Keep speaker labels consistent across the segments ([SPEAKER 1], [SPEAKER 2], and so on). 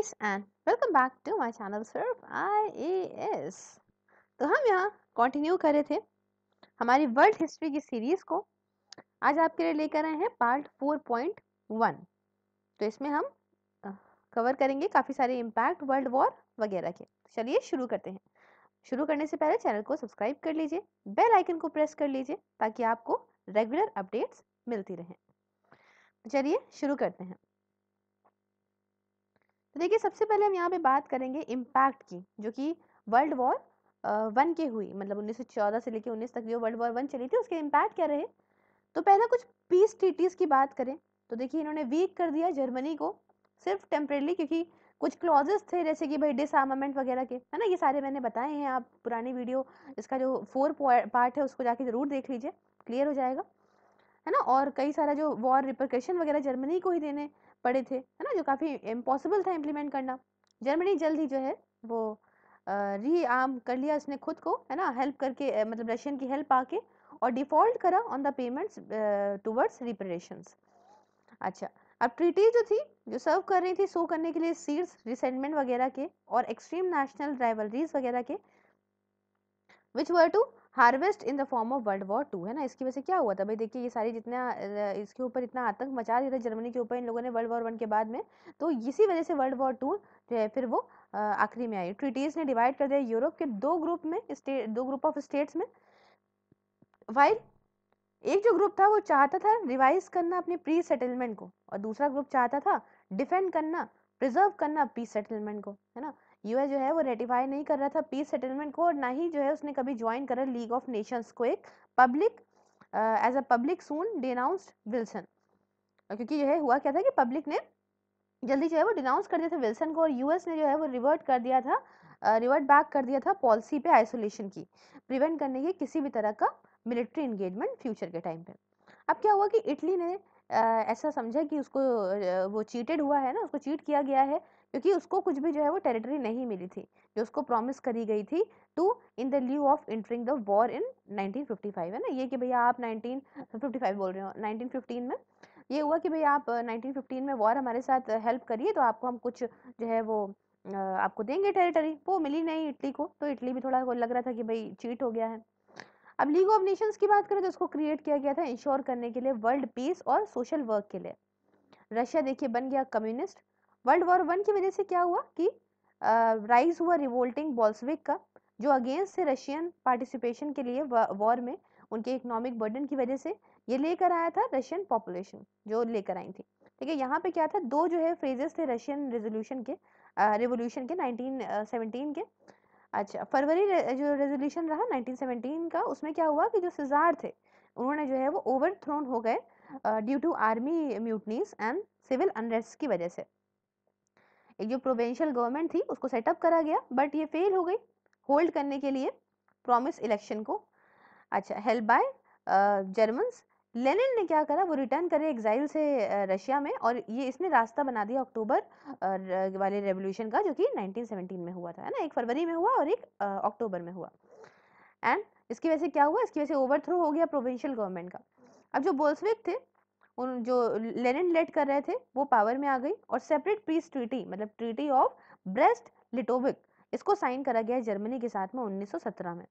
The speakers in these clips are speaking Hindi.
[SPEAKER 1] Guys and welcome back to my channel सिर्फ आईएएस तो हम यहाँ कंटिन्यू कर रहे थे हमारी वर्ल्ड हिस्ट्री की सीरीज़ को आज आपके लिए लेकर आए हैं पार्ट 4.1 तो इसमें हम कवर करेंगे काफ़ी सारे इम्पैक्ट वर्ल्ड वॉर वगैरह के चलिए शुरू करते हैं शुरू करने से पहले चैनल को सब्सक्राइब कर लीजिए बेल आइकन को प्रेस कर लीजिए ताकि आपको रेगुलर अपडेट्स मिलती रहे चलिए शुरू करते हैं तो देखिए सबसे पहले हम यहाँ पे बात करेंगे इम्पैक्ट की जो कि वर्ल्ड वॉर वन के हुई मतलब 1914 से लेकर 19 तक जो वर्ल्ड वॉर वन चली थी उसके इम्पैक्ट क्या रहे तो पहला कुछ पीस ट्रीटीज़ की बात करें तो देखिए इन्होंने वीक कर दिया जर्मनी को सिर्फ टेम्परेली क्योंकि कुछ क्लॉजेस थे जैसे कि भाई डिसआर्मामेंट वगैरह के है ना ये सारे मैंने बताए हैं आप पुरानी वीडियो इसका जो फोर पार्ट है उसको जाके ज़रूर देख लीजिए क्लियर हो जाएगा है ना और कई सारा जो वॉर रिप्रकशन वगैरह जर्मनी को ही देने पड़े थे है ना जो काफ़ी इम्पॉसिबल था इम्प्लीमेंट करना जर्मनी जल्द ही जो है वो री आर्म कर लिया उसने खुद को है ना हेल्प करके मतलब रशियन की हेल्प आके और डिफॉल्ट करा on the payments towards reparations अच्छा अब ट्रीटी जो थी जो सर्व कर रही थी सो करने के लिए सीड्स रिसेंटमेंट वगैरह के और एक्सट्रीम नेशनल राइवलरीज वगैरह के which were to harvest in the form of world war two है ना इसकी वजह से क्या हुआ था भाई देखिए ये सारी जितना इसके ऊपर इतना आतंक मचा दिया था जर्मनी के ऊपर इन लोगों ने वर्ल्ड वॉर वन के बाद में तो इसी वजह से वर्ल्ड वॉर टू जो है फिर वो आखिरी में आई ट्रिटीज़ ने डिवाइड कर दिया यूरोप के दो ग्रुप में दो ग्रुप ऑफ स्टेट्स में वाइल एक जो ग्रुप था वो चाहता था रिवाइज करना अपने प्री सेटलमेंट को और दूसरा ग्रुप चाहता था डिफेंड करना प्रिजर्व करना पीस सेटलमेंट को है ना यूएस जो है वो रेटिफाई नहीं कर रहा था पीस सेटलमेंट को और ना ही जो है उसने कभी ज्वाइन करा लीग ऑफ नेशंस को एक public as a public soon denounced Wilson क्योंकि जो है हुआ क्या था कि पब्लिक ने जल्दी जो है वो डिनाउंस कर दिया था विल्सन को और यूएस ने जो है वो रिवर्ट कर दिया था रिवर्ट बैक कर दिया था पॉलिसी पे आइसोलेशन की प्रिवेंट करने के किसी भी तरह का मिलिट्री इंगेजमेंट फ्यूचर के टाइम पे अब क्या हुआ कि इटली ने आ, ऐसा समझा कि उसको वो चीटेड हुआ है ना उसको चीट किया गया है क्योंकि उसको कुछ भी जो है वो टेरिटरी नहीं मिली थी जो उसको प्रॉमिस करी गई थी to in the lieu of entering the war in 1955 है ना ये कि भैया आप 1955 बोल रहे हो 1915 में ये हुआ कि भैया आप 1915 में वॉर हमारे साथ हेल्प करिए तो आपको हम कुछ जो है वो आपको देंगे टेरिटरी वो मिली नहीं इटली को तो इटली भी थोड़ा लग रहा था कि भाई चीट हो गया है अब लीग ऑफ नेशंस की बात करें तो उसको क्रिएट किया गया था इंश्योर करने के लिए वर्ल्ड पीस और सोशल वर्क के लिए रशिया देखिए बन गया कम्युनिस्ट वर्ल्ड वॉर वन की वजह से क्या हुआ कि राइज हुआ रिवोल्टिंग बॉल्सविक का जो अगेंस्ट थे रशियन पार्टिसिपेशन के लिए वॉर में उनके इकोनॉमिक बर्डन की वजह से ये लेकर आया था रशियन पॉपुलेशन जो लेकर आई थी ठीक है यहाँ पे क्या था दो जो है फ्रेजेस थे रशियन रेजोल्यूशन के रेवोल्यूशन के नाइनटीन के अच्छा फरवरी रे, जो रेजोल्यूशन रहा 1917 का उसमें क्या हुआ कि जो सिजार थे उन्होंने जो है वो ओवर हो गए due to army mutinies and civil unrest की वजह से एक जो प्रोवेंशियल गवर्नमेंट थी उसको सेटअप करा गया बट ये फेल हो गई होल्ड करने के लिए प्रॉमिस इलेक्शन को अच्छा हेल्प बाय जर्मन्स लेनिन ने क्या करा वो रिटर्न करे एग्जाइल से रशिया में और ये इसने रास्ता बना दिया अक्टूबर वाले रेवोल्यूशन का जो कि 1917 में हुआ था है ना एक फरवरी में हुआ और एक अक्टूबर में हुआ एंड इसकी वजह से क्या हुआ इसकी वजह से ओवर थ्रो हो गया प्रोविंशियल गवर्नमेंट का अब जो बोल्सविक थे उन जो लेनिन लेट कर रहे थे वो पावर में आ गई और सेपरेट पीस ट्रीटी मतलब ट्रीटी ऑफ ब्रेस्ट लिटोविक इसको साइन करा गया है जर्मनी के साथ में 1917 में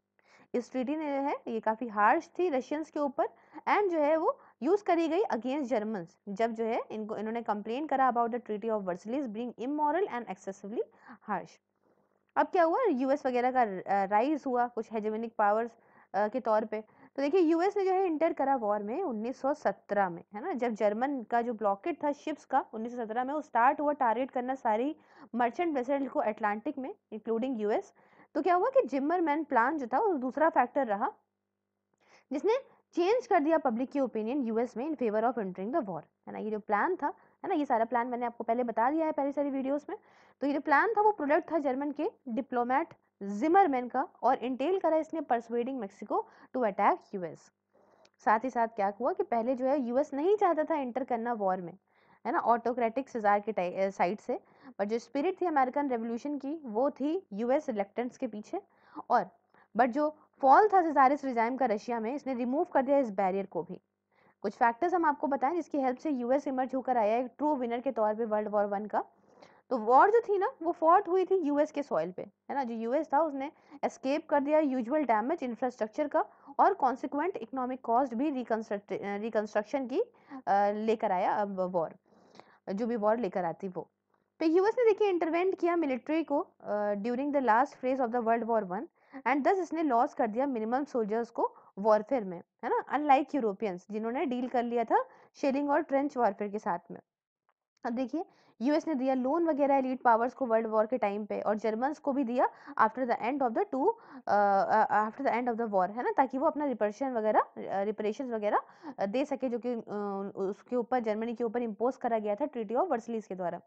[SPEAKER 1] इस ट्रीटी ने जो है ये काफ़ी हार्श थी रशियंस के ऊपर एंड जो है वो यूज़ करी गई अगेंस्ट जर्मन्स जब जो है इनको इन्होंने कंप्लेन करा about the treaty of Versailles being immoral and excessively harsh अब क्या हुआ यूएस वगैरह का राइज हुआ कुछ हेजेमेनिक पावर्स के तौर पे तो देखिए यूएस ने जो है इंटर करा वॉर में 1917 में है ना जब जर्मन का जो ब्लॉकेट था शिप्स का 1917 में वो स्टार्ट हुआ टारगेट करना सारी मर्चेंट वेसल को अटलांटिक में इंक्लूडिंग यूएस तो क्या हुआ कि मैन प्लान जो था वो दूसरा फैक्टर रहा जिसने चेंज कर दिया पब्लिक की ओपिनियन यूएस में in favour of entering the war है ना ये जो प्लान था है ना ये सारा प्लान मैंने आपको पहले बता दिया है पहले सारी वीडियोस में तो ये जो प्लान था वो प्रोडक्ट था जर्मन के डिप्लोमेट जिमरमैन का और इंटेल करा इसने persuading Mexico to attack US साथ ही साथ क्या हुआ कि पहले जो है यूएस नहीं चाहता था एंटर करना वॉर में है ना ऑटोक्रेटिक सजार के साइड से बट जो स्पिरिट थी अमेरिकन रेवोल्यूशन की वो थी यूएस रिलेक्टेंस के पीछे और बट जो फॉल था सजारिस रिजाइम का रशिया में इसने रिमूव कर दिया इस बैरियर को भी कुछ फैक्टर्स हम आपको बताएं जिसकी हेल्प से यूएस इमर्ज होकर आया एक ट्रू विनर के तौर पे वर्ल्ड वॉर वन का तो वॉर जो थी ना वो फॉट हुई थी यूएस के सॉइल पे है ना जो यूएस था उसने एस्केप कर दिया यूजुअल डैमेज इंफ्रास्ट्रक्चर का और कॉन्सिक्वेंट इकोनॉमिक कॉस्ट भी रिकन्स्ट्रक्शन की लेकर आया अब वॉर जो भी वॉर लेकर आती वो तो यूएस ने देखिए इंटरवेंट किया मिलिट्री को during the last phase of the World war one and thus इसने लॉस कर दिया मिनिमम सोल्जर्स को वॉरफेयर में है ना अनलाइक यूरोपियंस जिन्होंने डील कर लिया था शेलिंग और ट्रेंच वॉरफेयर के साथ में अब देखिए यूएस ने दिया लोन वगैरह एलीट पावर्स को वर्ल्ड वॉर के टाइम पे और जर्मन्स को भी दिया after the end of the to after the end of the war है ना ताकि वो अपना रिपरेशन वगैरह रिपरेशन वगैरह दे सके जो कि उसके ऊपर जर्मनी के ऊपर इम्पोज करा गया था ट्रीटी ऑफ वर्सलीस के द्वारा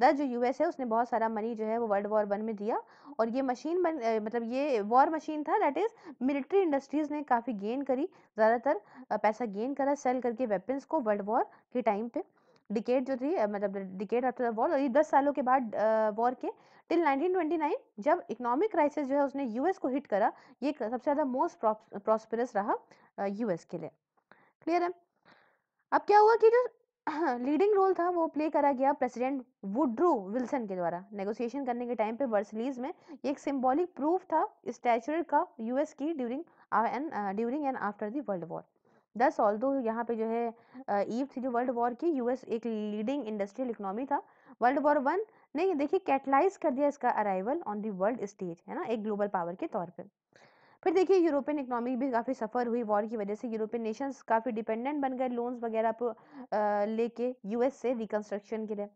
[SPEAKER 1] दस जो यूएस है उसने बहुत सारा मनी जो है वो वर्ल्ड वॉर वन में दिया और ये मशीन बन मतलब ये वॉर मशीन था दैट इज़ मिलिट्री इंडस्ट्रीज़ ने काफ़ी गेन करी ज़्यादातर पैसा गेन करा सेल करके वेपन्स को वर्ल्ड वॉर के टाइम पे डिकेट जो थी मतलब डिकेट आफ्टर द वॉर दस सालों के बाद वॉर के टिल 1929 जब इकोनॉमिक क्राइसिस जो है उसने यूएस को हिट करा ये सबसे ज़्यादा मोस्ट प्रॉस्परस रहा यूएस के लिए क्लियर है अब क्या हुआ कि जो लीडिंग रोल था वो प्ले करा गया प्रेसिडेंट वुड्रू विल्सन के द्वारा नेगोशिएशन करने के टाइम पे वर्सलीज में ये एक सिंबॉलिक प्रूफ था स्टैचर का यूएस की during and during and after the World War thus all दो यहाँ पे जो है ईव थी जो वर्ल्ड वॉर की यूएस एक लीडिंग इंडस्ट्रियल इकोनॉमी था वर्ल्ड वॉर वन ने देखिए कैटलाइज कर दिया इसका arrival on the world stage है ना एक ग्लोबल पावर के तौर पर फिर देखिए यूरोपियन इकोनॉमी भी काफ़ी सफ़र हुई वॉर की वजह से यूरोपियन नेशंस काफ़ी डिपेंडेंट बन गए लोन्स वगैरह पर लेके यूएस से रिकन्स्ट्रक्शन के लिए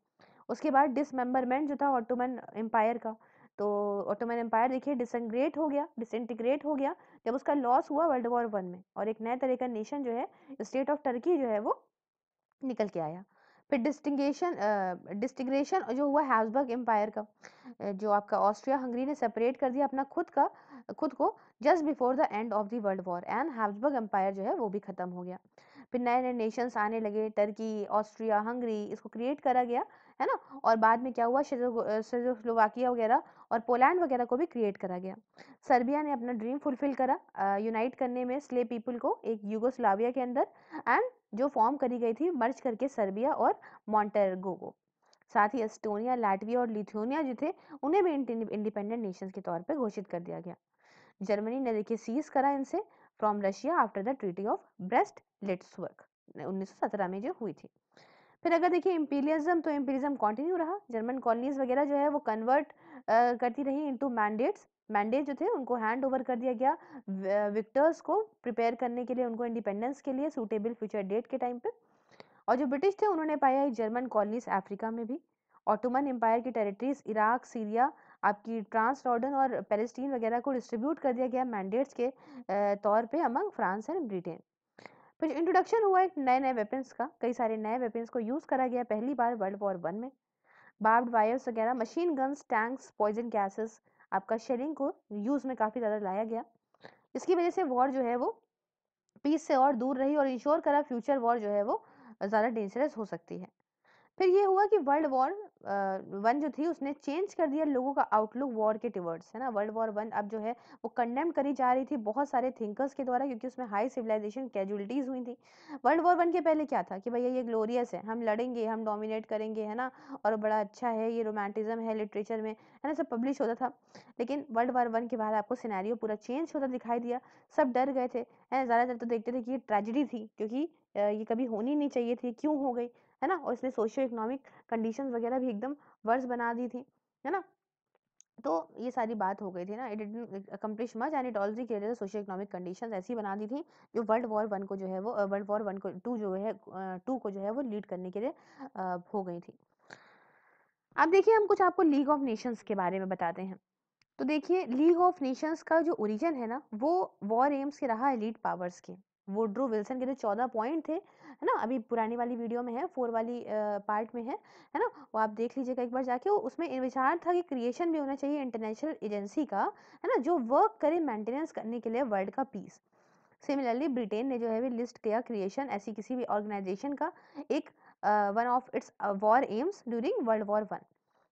[SPEAKER 1] उसके बाद डिसमेंबरमेंट जो था ऑटोमन एम्पायर का तो ऑटोमन एम्पायर देखिए डिसंग्रेट हो गया डिसइंटीग्रेट हो गया जब उसका लॉस हुआ वर्ल्ड वॉर वन में और एक नए तरह का नेशन जो है स्टेट ऑफ टर्की जो है वो निकल के आया फिर डिस्टिंगेशन डिस्टिग्रेशन जो हुआ हैब्सबर्ग एम्पायर का जो आपका ऑस्ट्रिया हंगरी ने सेपरेट कर दिया अपना खुद का खुद को just before the end of the World War and Habsburg empire जो है वो भी ख़त्म हो गया फिर नए नए नेशंस आने लगे टर्की ऑस्ट्रिया हंगरी इसको क्रिएट करा गया है ना और बाद में क्या हुआ स्लोवाकिया वगैरह और पोलैंड वगैरह को भी क्रिएट करा गया सर्बिया ने अपना ड्रीम फुलफिल करा यूनाइट करने में स्ले पीपल को एक यूगोस्लाविया के अंदर एंड जो फॉर्म करी गई थी मर्ज करके सर्बिया और मॉन्टेगो को साथ ही एस्टोनिया लैटविया और लिथुनिया जो थे उन्हें भी इंडिपेंडेंट नेशंस के तौर पर घोषित कर दिया गया जर्मनी ने देखिए सीज करा इनसे from Russia after the treaty of Brest Litovsk उन्नीस में जो हुई थी फिर अगर देखिए इम्पीरियज़म तो इम्पीरियज़म कंटिन्यू रहा जर्मन कॉलोनीज़ वगैरह जो है वो कन्वर्ट करती रही इनटू मैंडेट्स मैंडेट जो थे उनको हैंड ओवर कर दिया गया विक्टर्स को प्रिपेयर करने के लिए उनको इंडिपेंडेंस के लिए सूटेबल फ्यूचर डेट के टाइम पे और जो ब्रिटिश थे उन्होंने पाया जर्मन कॉलोनीज अफ्रीका में भी ऑटोमन एम्पायर की टेरिटरीज इराक सीरिया आपकी ट्रांस रॉर्डन और पेलेस्टीन वगैरह को डिस्ट्रीब्यूट कर दिया गया मैंडेट्स के तौर पे अमंग फ्रांस एंड ब्रिटेन फिर इंट्रोडक्शन हुआ एक नए नए वेपन्स का कई सारे नए वेपन्स को यूज़ करा गया पहली बार वर्ल्ड वॉर वन में बार्ब्ड वायर्स वगैरह machine guns tanks poison gases आपका शेलिंग को यूज़ में काफ़ी ज़्यादा लाया गया इसकी वजह से वॉर जो है वो पीस से और दूर रही और इंश्योर करा फ्यूचर वॉर जो है वो ज़्यादा डेंजरस हो सकती है फिर ये हुआ कि वर्ल्ड वॉर वन जो थी उसने चेंज कर दिया लोगों का आउटलुक वॉर के टिवर्ड्स है ना वर्ल्ड वॉर वन अब जो है वो कंडेम करी जा रही थी बहुत सारे थिंकर्स के द्वारा क्योंकि उसमें हाई सिविलाइजेशन कैजुअलिटीज़ हुई थी वर्ल्ड वॉर वन के पहले क्या था कि भैया ये ग्लोरियस है हम लड़ेंगे हम डोमिनेट करेंगे है ना और बड़ा अच्छा है ये रोमांटिज्म है लिटरेचर में है ना सब पब्लिश होता था लेकिन वर्ल्ड वॉर वन के बाद आपको सिनेरियो पूरा चेंज होता दिखाई दिया सब डर गए थे है ना ज़्यादातर तो देखते थे कि ये ट्रेजिडी थी क्योंकि ये कभी होनी नहीं चाहिए थी क्यों हो गई है ना और इसने सोशियो इकोनॉमिक कंडीशन वगैरह भी एकदम वर्स बना दी थी है ना तो ये सारी बात हो गई थी ना it didn't accomplish much and it already created socio economic condition ऐसी बना दी थी जो वर्ल्ड वॉर वन को जो है वो वर्ल्ड वॉर वन को टू जो है टू को जो है वो लीड करने के लिए हो गई थी अब देखिए हम कुछ आपको लीग ऑफ नेशंस के बारे में बताते हैं तो देखिए लीग ऑफ नेशंस का जो ओरिजिन है ना वो वॉर एम्स के रहा एलीट पावर्स के वुड्रो विल्सन के जो चौदह पॉइंट थे है ना अभी पुरानी वाली वीडियो में है फोर वाली आ, पार्ट में है है ना वो आप देख लीजिएगा एक बार जाके उसमें विचार था कि क्रिएशन भी होना चाहिए इंटरनेशनल एजेंसी का है ना जो वर्क करे मेंटेनेंस करने के लिए वर्ल्ड का पीस सिमिलरली ब्रिटेन ने जो है वे लिस्ट किया क्रिएशन ऐसी किसी भी ऑर्गेनाइजेशन का एक one of its war aims during World war one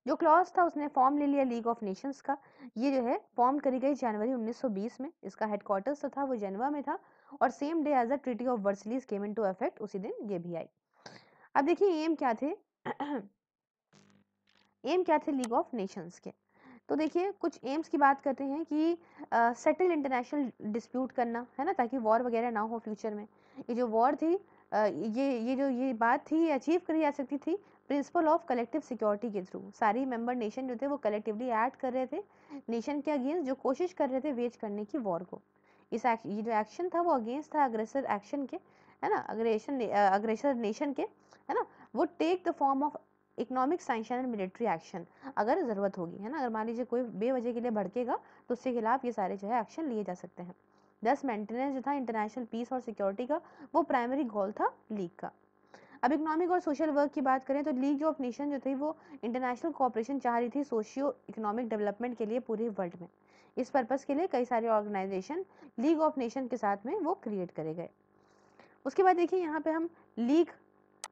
[SPEAKER 1] जो क्लॉज था उसने फॉर्म ले लिया लीग ऑफ नेशंस का ये जो है फॉर्म करी गई जनवरी 1920 में इसका हेडक्वार्टर्स जो तो था वो जनवा में था और same day as a treaty of Versailles came into effect उसी दिन ये भी आई अब देखिए एम क्या थे एम क्या थे लीग ऑफ नेशंस के तो देखिए कुछ एम्स की बात करते हैं कि सेटल इंटरनेशनल डिस्प्यूट करना है ना ताकि वॉर वगैरह ना हो फ्यूचर में ये जो वॉर थी uh, ये ये जो ये बात थी अचीव करी जा सकती थी प्रिंसिपल ऑफ कलेक्टिव सिक्योरिटी के थ्रू सारी मेंबर नेशन जो थे वो कलेक्टिवली ऐड कर रहे थे नेशन के अगेंस्ट जो कोशिश कर रहे थे वेज करने की वॉर को इस ये जो एक्शन था वो अगेंस्ट था अग्रेसर एक्शन के है ना अग्रेशन अग्रेसर नेशन के है ना वो take the form of economic sanction and military action अगर ज़रूरत होगी है ना अगर मान लीजिए कोई बेवजह के लिए भड़केगा तो उसके खिलाफ ये सारे जो है एक्शन लिए जा सकते हैं दस मेंटेनेंस जो था इंटरनेशनल पीस और सिक्योरिटी का वो प्राइमरी गोल था लीग का अब इकोनॉमिक और सोशल वर्क की बात करें तो लीग ऑफ नेशन जो थी वो इंटरनेशनल कॉपरेशन चाह रही थी सोशियो इकोनॉमिक डेवलपमेंट के लिए पूरे वर्ल्ड में इस पर्पज़ के लिए कई सारे ऑर्गेनाइजेशन लीग ऑफ नेशन के साथ में वो क्रिएट करे गए उसके बाद देखिए यहाँ पे हम लीग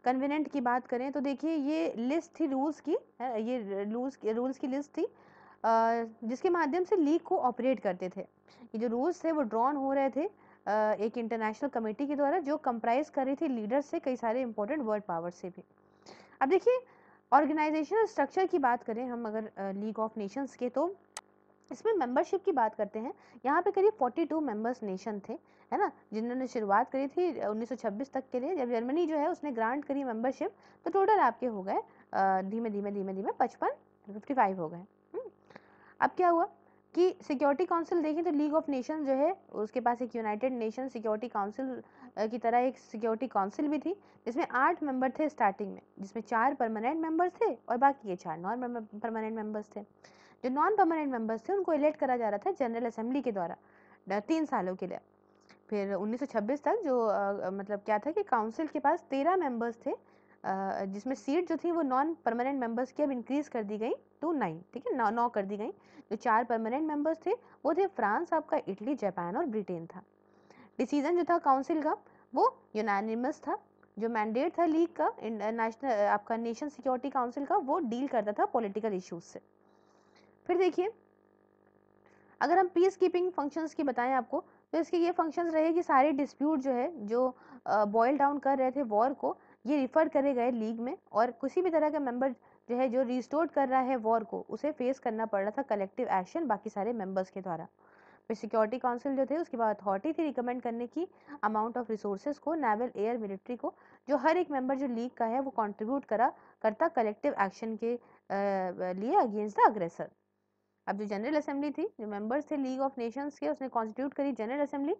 [SPEAKER 1] कन्वीनेंट की बात करें तो देखिए ये लिस्ट थी रूल्स की ये रूल्स रूल्स की लिस्ट थी जिसके माध्यम से लीग को ऑपरेट करते थे ये जो रूल्स थे वो ड्रॉन हो रहे थे एक इंटरनेशनल कमेटी के द्वारा जो कंप्राइज कर रही थी लीडर्स से कई सारे इंपॉर्टेंट वर्ल्ड पावर से भी अब देखिए ऑर्गेनाइजेशनल स्ट्रक्चर की बात करें हम अगर लीग ऑफ नेशंस के तो इसमें मेंबरशिप की बात करते हैं यहाँ पे करीब 42 मेंबर्स नेशन थे है ना जिन्होंने शुरुआत करी थी 1926 तक के लिए जब जर्मनी जो है उसने ग्रांट करी मेंबरशिप तो टोटल आपके हो गए धीमे धीमे धीमे धीमे पचपन फिफ्टी हो गए हम्म। अब क्या हुआ कि सिक्योरिटी काउंसिल देखें तो लीग ऑफ नेशन जो है उसके पास एक यूनाइटेड नेशन सिक्योरिटी काउंसिल की तरह एक सिक्योरिटी काउंसिल भी थी जिसमें आठ मेंबर थे स्टार्टिंग में जिसमें चार परमानेंट मेंबर्स थे और बाकी ये चार नॉन परमानेंट मेंबर्स थे जो नॉन परमानेंट मेंबर्स थे उनको इलेक्ट करा जा रहा था जनरल असेंबली के द्वारा तीन सालों के लिए फिर 1926 तक जो आ, मतलब क्या था कि काउंसिल के पास तेरह मेंबर्स थे आ, जिसमें सीट जो थी वो नॉन परमानेंट मेंबर्स की अब इंक्रीज कर दी गई टू नाइन ठीक है नौ नौ कर दी गई जो चार परमानेंट मेंबर्स थे वो थे फ्रांस आपका इटली जापान और ब्रिटेन था डिसीजन जो था काउंसिल का वो यूनानिमस था जो मैंडेट था लीग का नेशनल आपका नेशन सिक्योरिटी काउंसिल का वो डील करता था पॉलिटिकल इश्यूज से फिर देखिए अगर हम पीस कीपिंग फंक्शंस की बताएं आपको तो इसके ये फंक्शंस रहे कि सारे डिस्प्यूट जो है जो बॉयल डाउन कर रहे थे वॉर को ये रिफ़र करे गए लीग में और किसी भी तरह का मेंबर जो है जो रिस्टोर कर रहा है वॉर को उसे फेस करना पड़ रहा था कलेक्टिव एक्शन बाकी सारे मेंबर्स के द्वारा फिर सिक्योरिटी काउंसिल जो थे उसके बाद अथॉरिटी थी रिकमेंड करने की अमाउंट ऑफ रिसोर्सेज को नेवल एयर मिलिट्री को जो हर एक मेंबर जो लीग का है वो कॉन्ट्रीब्यूट करा करता कलेक्टिव एक्शन के लिए अगेंस्ट द अग्रेसर अब जो जनरल असेंबली थी जो मेंबर्स थे लीग ऑफ नेशंस के उसने कॉन्स्टिट्यूट करी जनरल असेंबली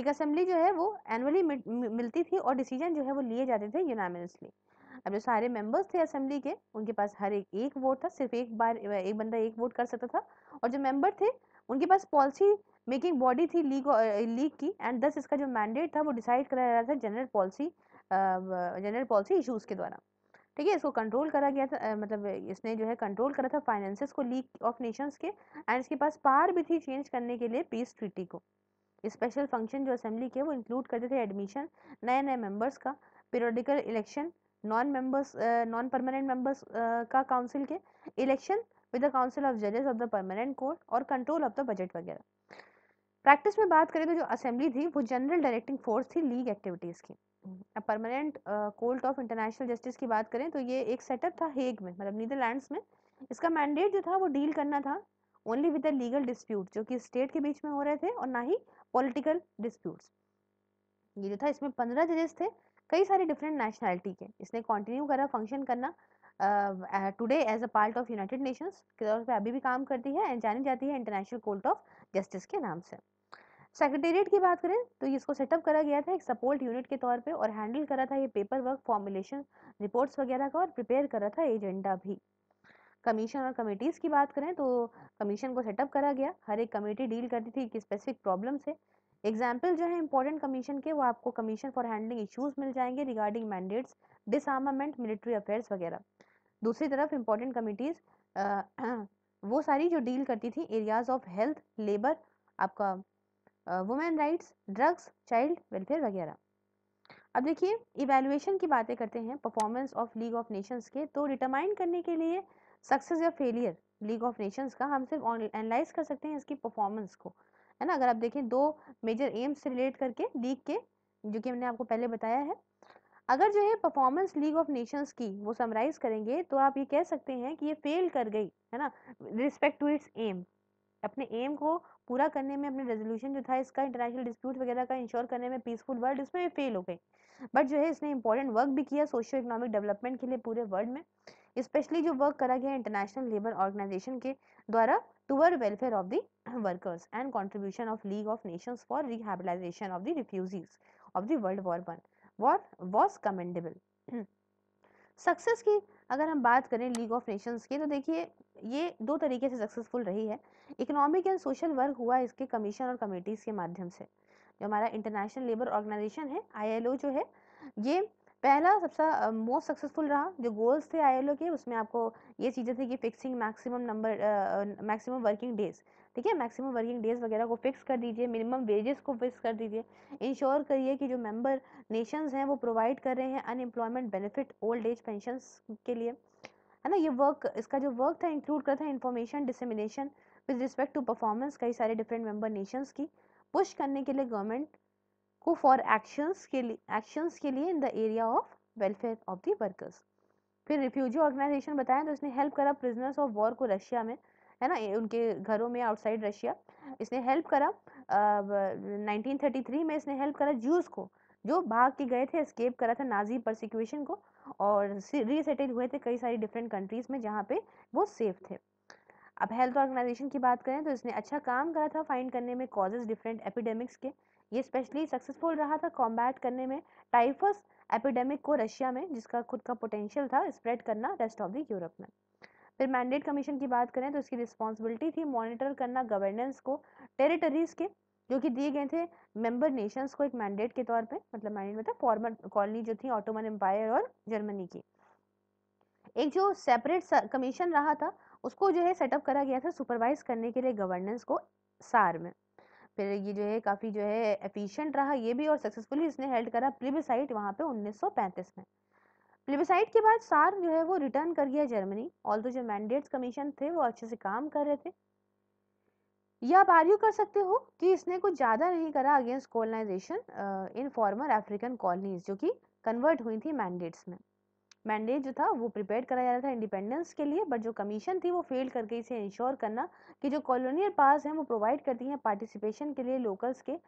[SPEAKER 1] एक असेंबली जो है वो एनुअली मिलती थी और डिसीजन जो है वो लिए जाते थे यूनानिमसली अब जो सारे मेंबर्स थे असेंबली के उनके पास हर एक एक वोट था सिर्फ एक बार एक बंदा एक वोट कर सकता था और जो मेंबर थे उनके पास पॉलिसी मेकिंग बॉडी थी लीग लीग की एंड दस इसका जो मैंडेट था वो डिसाइड कराया जा रहा था general policy general policy issues के द्वारा ठीक है इसको कंट्रोल करा गया था मतलब इसने जो है कंट्रोल करा था फाइनेंसिस को लीग ऑफ नेशंस के एंड इसके पास पार भी थी चेंज करने के लिए पीस ट्रिटी को स्पेशल फंक्शन जो असेंबली के वो इंक्लूड करते थे एडमिशन नए नए मेम्बर्स का periodical election non members non permanent members का काउंसिल के election with the council of जजेस ऑफ द परमानेंट कोर्ट और कंट्रोल ऑफ द बजट वगैरह प्रैक्टिस में बात करें तो जो असेंबली थी वो जनरल डायरेक्टिंग फोर्स थी लीग एक्टिविटीज़ की permanent court of international justice की बात करें तो ये एक सेटअप था हेग में मतलब नीदरलैंड्स में इसका मैंडेट जो था वो डील करना था only with the legal dispute जो कि स्टेट के बीच में हो रहे थे और ना ही पॉलिटिकल डिस्प्यूट्स ये जो था इसमें पंद्रह जजेस थे कई सारे डिफरेंट नेशनैलिटी के इसने कंटिन्यू करा फंक्शन करना today as a part of United Nations के तौर पर अभी भी काम करती है एंड जानी जाती है इंटरनेशनल कोर्ट ऑफ जस्टिस के नाम से सेक्रेटेरिएट की बात करें तो इसको सेटअप करा गया था एक सपोर्ट यूनिट के तौर पे और हैंडल करा था ये पेपर वर्क फॉर्मुलेशन रिपोर्ट्स वगैरह का और प्रिपेयर करा था एजेंडा भी कमीशन और कमेटीज़ की बात करें तो कमीशन को सेटअप करा गया हर एक कमेटी डील करती थी कि स्पेसिफिक प्रॉब्लम से एग्जाम्पल जो है इंपॉर्टेंट कमीशन के वो आपको कमीशन फॉर हैंडलिंग इशूज़ मिल जाएंगे regarding mandates disarmament military affairs वगैरह दूसरी तरफ इंपॉर्टेंट कमिटीज़ वो सारी जो डील करती थी एरियाज ऑफ हेल्थ लेबर आपका women rights drugs child welfare वगैरह अब देखिए इवेलुएशन की बातें करते हैं performance of league of nations के तो डिटरमाइन करने के लिए सक्सेस या फेलियर लीग ऑफ नेशंस का हम सिर्फ एनालाइज कर सकते हैं इसकी परफॉर्मेंस को है ना अगर आप देखें दो मेजर एम्स से रिलेट करके लीग के जो कि हमने आपको पहले बताया है अगर जो है परफॉर्मेंस लीग ऑफ नेशंस की वो समराइज करेंगे तो आप ये कह सकते हैं कि ये फेल कर गई है ना रिस्पेक्ट टू इट्स एम अपने एम को पूरा करने में अपने रेजोल्यूशन जो था इसका इंटरनेशनल डिस्प्यूट वगैरह का इंश्योर करने में पीसफुल वर्ल्ड उसमें भी फेल हो गए बट जो है इसने इंपॉर्टेंट वर्क भी किया सोशो इकोनॉमिक डेवलपमेंट के लिए पूरे वर्ल्ड में स्पेशली जो वर्क करा गया इंटरनेशनल लेबर ऑर्गेनाइजेशन के द्वारा toward welfare of the workers and contribution of league of nations for rehabilitation of the refugees of the World war one war was commendable success की अगर हम बात करें लीग ऑफ नेशंस की तो देखिए ये दो तरीके से सक्सेसफुल रही है इकोनॉमिक एंड सोशल वर्क हुआ इसके कमीशन और कमेटीज़ के माध्यम से जो हमारा इंटरनेशनल लेबर ऑर्गेनाइजेशन है आईएलओ जो है ये पहला सबसे मोस्ट सक्सेसफुल रहा जो गोल्स थे आईएलओ के उसमें आपको ये चीज़ें थी कि fixing maximum number maximum working days ठीक है मैक्सिमम वर्किंग डेज़ वगैरह को फिक्स कर दीजिए मिनिमम वेजेस को फिक्स कर दीजिए इंश्योर करिए कि जो मेंबर नेशंस हैं वो प्रोवाइड कर रहे हैं unemployment benefit old age pension के लिए है ना ये वर्क इसका जो वर्क था इंक्लूड करता है information dissemination with respect to performance कई सारे डिफरेंट मेंबर नेशंस की पुश करने के लिए गवर्नमेंट को फॉर एक्शंस के लिए एक्शंस के लिए in the area of welfare of the workers फिर रिफ्यूजी ऑर्गेनाइजेशन बताया तो इसने हेल्प करा प्रिजनर्स ऑफ वॉर को रशिया में है ना उनके घरों में आउटसाइड रशिया इसने हेल्प करा नाइनटीन थर्टी थ्री में इसने हेल्प करा जूस को जो भाग के गए थे एस्केप करा था नाजी प्रोसिक्यूशन को और रीसेटल हुए थे कई सारी डिफरेंट कंट्रीज़ में जहाँ पे वो सेफ थे अब हेल्थ ऑर्गेनाइजेशन की बात करें तो इसने अच्छा काम करा था फाइंड करने में कॉजेज डिफरेंट एपिडेमिक्स के ये स्पेशली सक्सेसफुल रहा था कॉम्बैट करने में टाइफस एपिडेमिक को रशिया में जिसका खुद का पोटेंशियल था स्प्रेड करना रेस्ट ऑफ द यूरोप में फिर मैंडेट कमीशन की बात करें तो इसकी रिस्पॉन्सिबिलिटी थी मॉनिटर करना गवर्नेंस को टेरिटरीज़ के जो कि दिए गए थे मेंबर नेशंस को एक मैंडेट के तौर पे मतलब मैंडेट मतलब फॉर्मर कॉलोनी जो थी ऑटोमन एम्पायर और जर्मनी की एक जो सेपरेट कमीशन रहा था उसको जो है सेटअप करा गया था सुपरवाइज करने के लिए गवर्नेंस को सार में फिर ये जो है काफ़ी जो है एफिशिएंट रहा ये भी और सक्सेसफुली इसने हेल्ड करा प्रिबिसाइट वहाँ पे 1935 में प्लेबिसाइड के बाद सार जो है वो रिटर्न कर गया जर्मनी ऑल जो मैंडेट्स कमीशन थे वो अच्छे से काम कर रहे थे या आप आर्ग्यू कर सकते हो कि इसने कुछ ज़्यादा नहीं करा against colonisation in former African colonies जो कि कन्वर्ट हुई थी मैंडेट्स में मैंडेट जो था वो प्रिपेयर कराया जा रहा था इंडिपेंडेंस के लिए बट जो कमीशन थी वो फेल करके इसे इंश्योर करना कि जो कॉलोनियल पास हैं वो प्रोवाइड करती हैं पार्टिसिपेशन के लिए लोकल्स के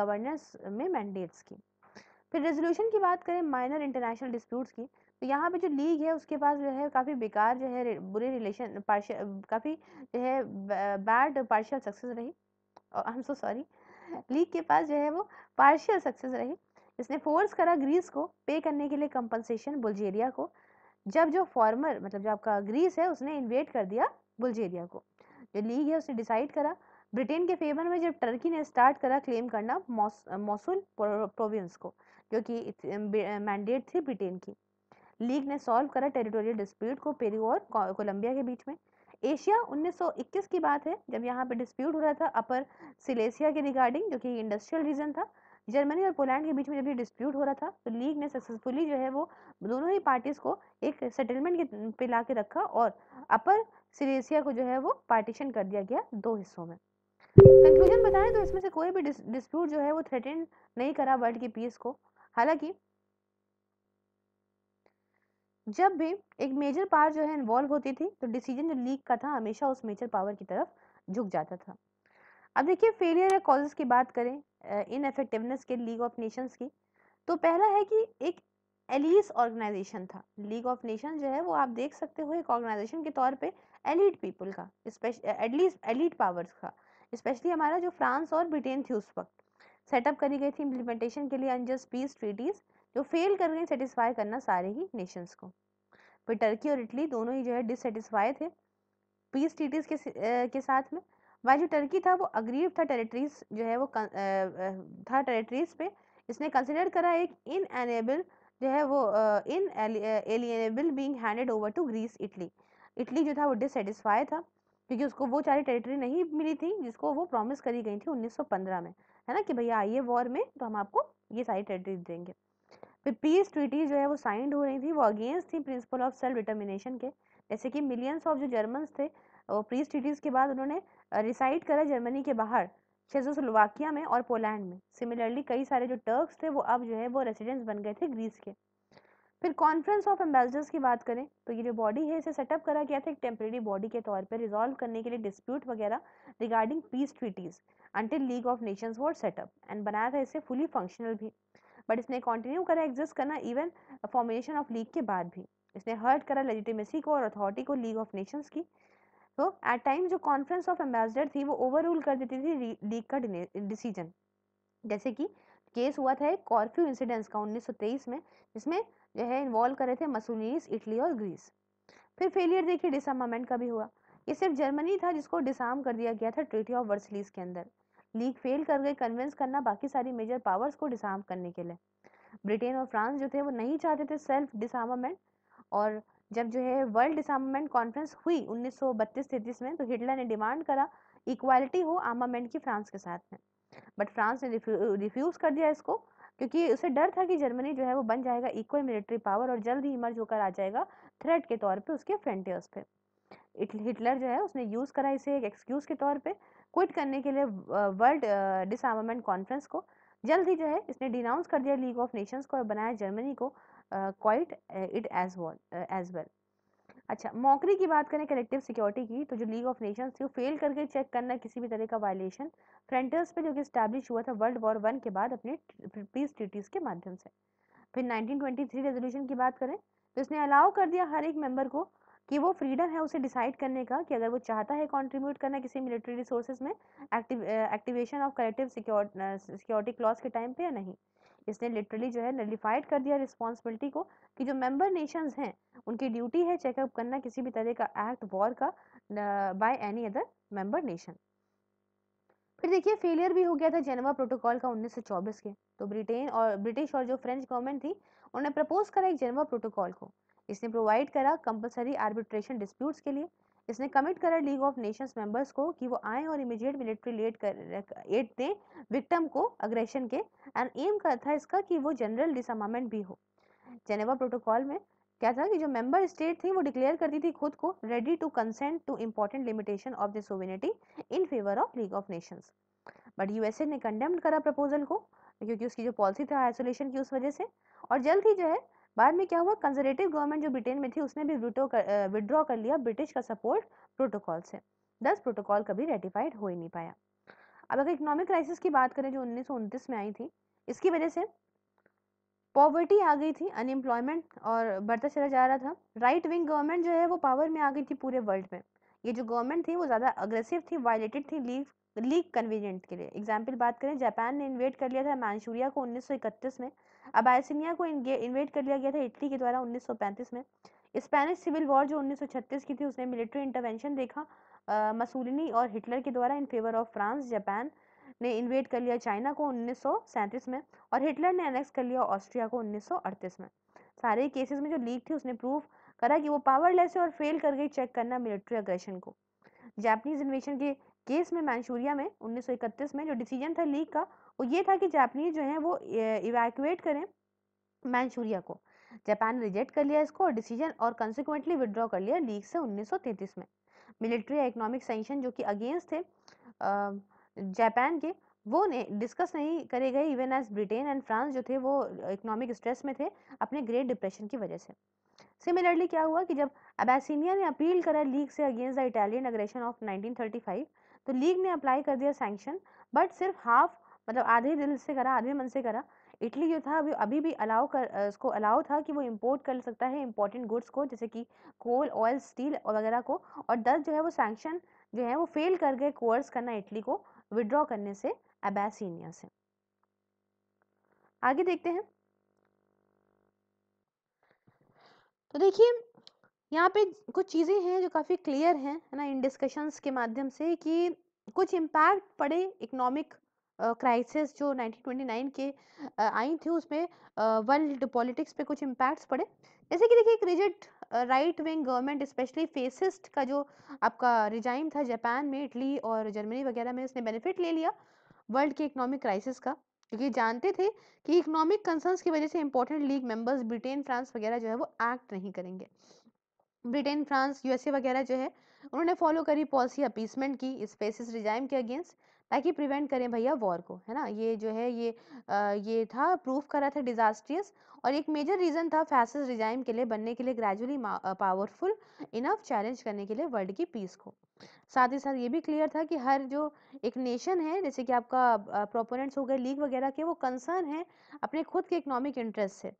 [SPEAKER 1] गवर्नेंस में मैंडेट्स की फिर रेजोल्यूशन की बात करें माइनर इंटरनेशनल डिस्प्यूट्स की तो यहाँ पे जो लीग है उसके पास जो है काफ़ी बेकार जो है बुरे रिलेशन पार्शल काफ़ी जो है बैड पार्शियल सक्सेस रही I am so sorry league के पास जो है वो पार्शियल सक्सेस रही इसने फोर्स करा ग्रीस को पे करने के लिए कंपनसेशन बुल्जेरिया को जब जो फॉर्मर मतलब जो आपका ग्रीस है उसने इन्वेट कर दिया बुल्जेरिया को जो लीग है उसने डिसाइड करा ब्रिटेन के फेवर में जब टर्की ने स्टार्ट करा क्लेम करना मौसुल प्रोविंस को क्योंकि मैंडेट थी ब्रिटेन की लीग ने सॉल्व करा टेरिटोरियल डिस्प्यूट को पेरू और कोलंबिया के बीच में एशिया 1921 की बात है जब यहाँ पे डिस्प्यूट हो रहा था अपर सिलेसिया के रिगार्डिंग जो कि इंडस्ट्रियल रीजन था जर्मनी और पोलैंड के बीच में जब ये डिस्प्यूट हो रहा था तो लीग ने सक्सेसफुली जो है वो दोनों ही पार्टीज को एक सेटलमेंट के पे ला के रखा और अपर सिलेसिया को जो है वो पार्टीशन कर दिया गया दो हिस्सों में कंक्लूजन बताएं तो इसमें से कोई भी डिस्प्यूट जो है वो थ्रेटेन नहीं करा वर्ल्ड की पीस को हालांकि जब भी एक मेजर पावर जो है इन्वॉल्व होती थी तो डिसीजन जो लीक का था हमेशा उस मेजर पावर की तरफ झुक जाता था अब देखिए फेलियर या कॉजेस की बात करें इन इफेक्टिवनेस के लीग ऑफ नेशंस की तो पहला है कि एक एलिस ऑर्गेनाइजेशन था लीग ऑफ नेशन जो है वो आप देख सकते हो एक ऑर्गेनाइजेशन के तौर पे एलिट पीपल का स्पेशली एलिट पावर्स का स्पेशली हमारा जो फ्रांस और ब्रिटेन थी उस वक्त सेटअप करी गई थी इम्प्लीमेंटेशन के लिए अनजस्ट पीस ट्रीटीज़ जो फेल कर गई सेटिस्फाई करना सारे ही नेशंस को फिर टर्की और इटली दोनों ही जो है डिससेटिस्फाई थे पीस ट्रीटीज़ के, के साथ में वह जो टर्की था वो अग्रीव था टेरिटरीज जो है वो आ, था टेरिटरीज पे इसने कंसिडर करा एक इन एनेबल जो है वो inalienable being handed over to Greece Italy Italy जो था वो डिससेटिस्फाई था क्योंकि उसको वो सारी टेरिटरी नहीं मिली थी जिसको वो प्रॉमिस करी गई थी 1915 में है ना कि भैया आइए वॉर में तो हम आपको ये सारी टेरिटरीज देंगे फिर पीस ट्रीटीज जो है वो साइंड हो रही थी वो अगेंस्ट थी प्रिंसिपल ऑफ सेल्फ डिटर्मिनेशन के जैसे कि मिलियंस ऑफ जो जर्मन थे पीस ट्रीटीज के बाद उन्होंने रिसाइड करा जर्मनी के बाहर स्लोवाकिया में और पोलैंड में सिमिलरली कई सारे जो टर्क्स थे वो अब जो है वो रेसिडेंट्स बन गए थे ग्रीस के फिर कॉन्फ्रेंस ऑफ एम्बेसडर्स की बात करें तो ये जो बॉडी है इसे सेटअप करा गया था एक टेम्प्रेरी बॉडी के तौर पर रिजॉल्व करने के लिए डिस्प्यूट वगैरह regarding peace treaties until league of nations war set up and बनाया था इसे फुली फंक्शनल भी बट इसने कंटिन्यू करा एग्जिस्ट करना इवन फॉर्मेशन ऑफ लीग के बाद भी इसने हर्ट करा लेजिटिमेसी को और अथॉरिटी को लीग ऑफ नेशंस की तो एट टाइम जो कॉन्फ्रेंस ऑफ एम्बेसडर थी वो ओवर रूल कर देती थी लीग का डिसीजन जैसे कि केस हुआ था एक कॉर्फ्यू इंसिडेंस का 1923 में जिसमें जो है इन्वॉल्व करे थे मसूनीस इटली और ग्रीस फिर फेलियर देखिए डिसमामेंट का भी हुआ ये सिर्फ जर्मनी था जिसको डिसाम कर दिया गया था ट्रीटी ऑफ वर्सलीस के अंदर लीग फेल कर गए कन्विंस करना बाकी सारी मेजर पावर्स को डिसार्म करने के लिए ब्रिटेन और फ्रांस जो थे वो नहीं चाहते थे सेल्फ डिसार्मामेंट और जब जो है वर्ल्ड डिसार्मामेंट कॉन्फ्रेंस हुई उन्नीस सौ में तो हिटलर ने डिमांड करा इक्वालिटी हो आर्मामेंट की फ्रांस के साथ में बट फ्रांस ने रिफ्यूज़ कर दिया इसको क्योंकि उसे डर था कि जर्मनी जो है वो बन जाएगा इक्वल मिलिट्री पावर और जल्द ही इमर्ज होकर आ जाएगा थ्रेट के तौर पे उसके फ्रंटियर्स पे हिटलर जो है उसने यूज़ करा इसे एक एक्सक्यूज़ के तौर पे क्विट करने के लिए वर्ल्ड डिसआर्मामेंट कॉन्फ्रेंस को जल्द ही जो है इसने डिनाउंस कर दिया लीग ऑफ नेशंस को और बनाया जर्मनी को quit it as well as well अच्छा मौकरी की बात करें कलेक्टिव सिक्योरिटी की तो जो लीग ऑफ नेशंस थी वो फेल करके चेक करना किसी भी तरह का वायलेशन फ्रंटियर्स पे जो कि स्टैब्लिश हुआ था वर्ल्ड वॉर वन के बाद अपने पीस ट्रीटीज़ के माध्यम से फिर 1923 रेजोल्यूशन की बात करें तो इसने अलाउ कर दिया हर एक मेंबर को कि वो फ्रीडम है उसे डिसाइड करने का कि अगर वो चाहता है कंट्रीब्यूट करना किसी मिलिट्री रिसोर्सेज में active activation of collective security clause के टाइम पे या नहीं इसने लिटरली जो है नलिफाइड कर दिया रिस्पॉन्सिबिलिटी को कि जो मेंबर नेशंस हैं उनकी ड्यूटी है चेकअप करना किसी भी तरह का एक्ट वॉर का by any other member nation फिर देखिए फेलियर भी हो गया था जेनवा प्रोटोकॉल का 1924 के तो ब्रिटेन और ब्रिटिश और जो फ्रेंच गवर्नमेंट थी उन्होंने प्रपोज करा एक जेनवा प्रोटोकॉल को इसने प्रोवाइड करा कंपलसरी आर्बिट्रेशन डिस्प्यूट्स के लिए इसने कमिट करा लीग ऑफ नेशंस मेंबर्स को कि वो आए और इमीडिएट मिलिट्री लेट कर एड दें विक्टम को अग्रेशन के एंड एम का था इसका कि वो जनरल डिसमामेंट भी हो जेनेवा प्रोटोकॉल में क्या था कि जो मेंबर स्टेट थी वो डिक्लेयर करती थी खुद को ready to consent to important limitation of the sovereignty in favour of league of nations but USA ने कंडेम करा प्रपोजल को क्योंकि उसकी जो पॉलिसी था आइसोलेशन की उस वजह से और जल्द ही जो है बाद में क्या हुआ कंजर्वेटिव गवर्नमेंट जो ब्रिटेन में थी उसने भी विड्रॉ कर लिया ब्रिटिश का सपोर्ट प्रोटोकॉल से दस प्रोटोकॉल कभी रेटिफाइड हो ही नहीं पाया अब अगर इकोनॉमिक क्राइसिस की बात करें जो उन्नीस में आई थी इसकी वजह से पॉवर्टी आ गई थी अनएम्प्लॉयमेंट और बढ़ता चला जा रहा था राइट विंग गवर्नमेंट जो है वो पावर में आ गई थी पूरे वर्ल्ड में ये जो गवर्नमेंट थी वो ज़्यादा अग्रेसिव थी वायलेटेड थी लीग लीग कन्वीनियंट के लिए एग्जाम्पल बात करें जापान ने इन्वेट कर लिया था मैंशूरिया को उन्नीस में अबासिनिया को इन्वेट कर लिया गया था इटली के द्वारा 1935 में स्पेनिश सिविल वॉर जो 1936 की थी उसने मिलिट्री इंटरवेंशन देखा मसूलिनी और हिटलर के द्वारा in favour of France Japan ने इन्वेट कर लिया चाइना को उन्नीस में और हिटलर ने एनेक्स कर लिया ऑस्ट्रिया को उन्नीस में सारे केसेस में जो लीग थी उसने प्रूव करा कि वो पावरलेस है और फेल कर गई चेक करना मिलिट्री अग्रेशन को जापनीज इन्वेशन के केस में मैंशूरिया में 1931 में जो डिसीजन था लीग का और तो ये था कि जापानीज जो है वो इवैक्यूएट करें मैंशूरिया को जापान रिजेक्ट कर लिया इसको डिसीजन और कंसिक्वेंटली विड्रॉ कर लिया लीग से 1933 में मिलिट्री या इकोनॉमिक सेंशन जो कि अगेंस्ट थे जापान के वो ने डिस्कस नहीं करे गए even as Britain and France जो थे वो इकोनॉमिक स्ट्रेस में थे अपने ग्रेट डिप्रेशन की वजह से सिमिलरली क्या हुआ कि जब अबैसिनिया ने अपील करा लीग से against the Italian aggression of 1935 तो लीग ने अप्लाई कर दिया सैंक्शन बट सिर्फ हाफ मतलब आधे दिल से करा आधे मन से करा इटली जो था अभी अभी भी अलाउ कर उसको अलाउ था कि वो इंपोर्ट कर सकता है इंपॉर्टेंट गुड्स को जैसे कि कोल ऑयल स्टील वगैरह को और दस जो है वो सैंक्शन जो है वो फेल कर गए कोर्स करना इटली को विड्रॉ करने से अबैसिनिया से आगे देखते हैं तो देखिए यहाँ पे कुछ चीज़ें हैं जो काफ़ी क्लियर हैं है ना इन डिस्कशंस के माध्यम से कि कुछ इम्पैक्ट पड़े इकोनॉमिक क्राइसिस जो 1929 के आई थी उसमें वर्ल्ड पॉलिटिक्स पे कुछ इम्पैक्ट्स पड़े जैसे कि देखिए एक rigid right wing government specially fascist का जो आपका रिजाइम था जापान में इटली और जर्मनी वगैरह में उसने बेनिफिट ले लिया वर्ल्ड के इकोनॉमिक क्राइसिस का क्योंकि जानते थे कि इकोनॉमिक कंसर्न्स की वजह से important league members Britain France वगैरह जो है वो एक्ट नहीं करेंगे ब्रिटेन फ्रांस यूएसए वगैरह जो है उन्होंने फॉलो करी पॉलिसी अपीसमेंट की इस फेसिस रिजाइम के अगेंस्ट ताकि प्रिवेंट करें भैया वॉर को है ना ये जो है ये आ, ये था प्रूफ करा था डिज़ास्ट्रियस और एक मेजर रीज़न था फैसिस रिजाइम के लिए बनने के लिए ग्रेजुअली पावरफुल इनफ चैलेंज करने के लिए वर्ल्ड की पीस को साथ ही साथ ये भी क्लियर था कि हर जो एक नेशन है जैसे कि आपका प्रोपोनेंट्स हो गए लीग वगैरह के वो कंसर्न है अपने खुद के इकोनॉमिक इंटरेस्ट से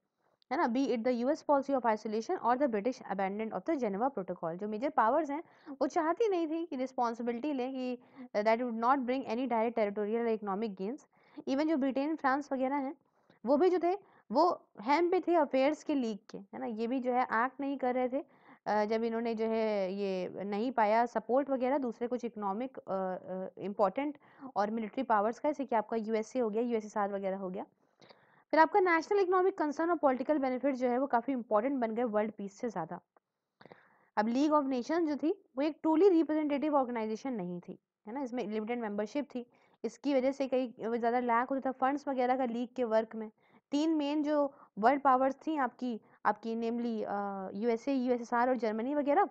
[SPEAKER 1] है ना be it the US policy of isolation और the British abandonment of the Geneva protocol जो मेजर पावर्स हैं वो चाहती नहीं थी कि रिस्पॉन्सिबिलिटी लें कि that would not bring any direct territorial economic gains even जो ब्रिटेन फ्रांस वगैरह हैं वो भी जो थे वो हैम पे थे अफेयर्स के लीग के है ना ये भी जो है एक्ट नहीं कर रहे थे uh, जब इन्होंने जो है ये नहीं पाया सपोर्ट वगैरह दूसरे कुछ इकोनॉमिक इम्पॉर्टेंट uh, uh, और मिलिट्री पावर्स का जैसे कि आपका यूएसए हो गया यूएसए साथ वगैरह हो गया फिर आपका नेशनल इकोनॉमिक कंसर्न और पॉलिटिकल बेनिफिट जो है वो काफ़ी इंपॉर्टेंट बन गए वर्ल्ड पीस से ज़्यादा अब लीग ऑफ नेशन जो थी वो एक ट्रूली रिप्रेजेंटेटिव ऑर्गेनाइजेशन नहीं थी है ना इसमें लिमिटेड मेंबरशिप थी इसकी वजह से कई ज़्यादा लैक होता था फंड्स वगैरह का लीग के वर्क में तीन मेन जो वर्ल्ड पावर्स थी आपकी आपकी नेमली यूएसए यूएसएसआर और जर्मनी वगैरह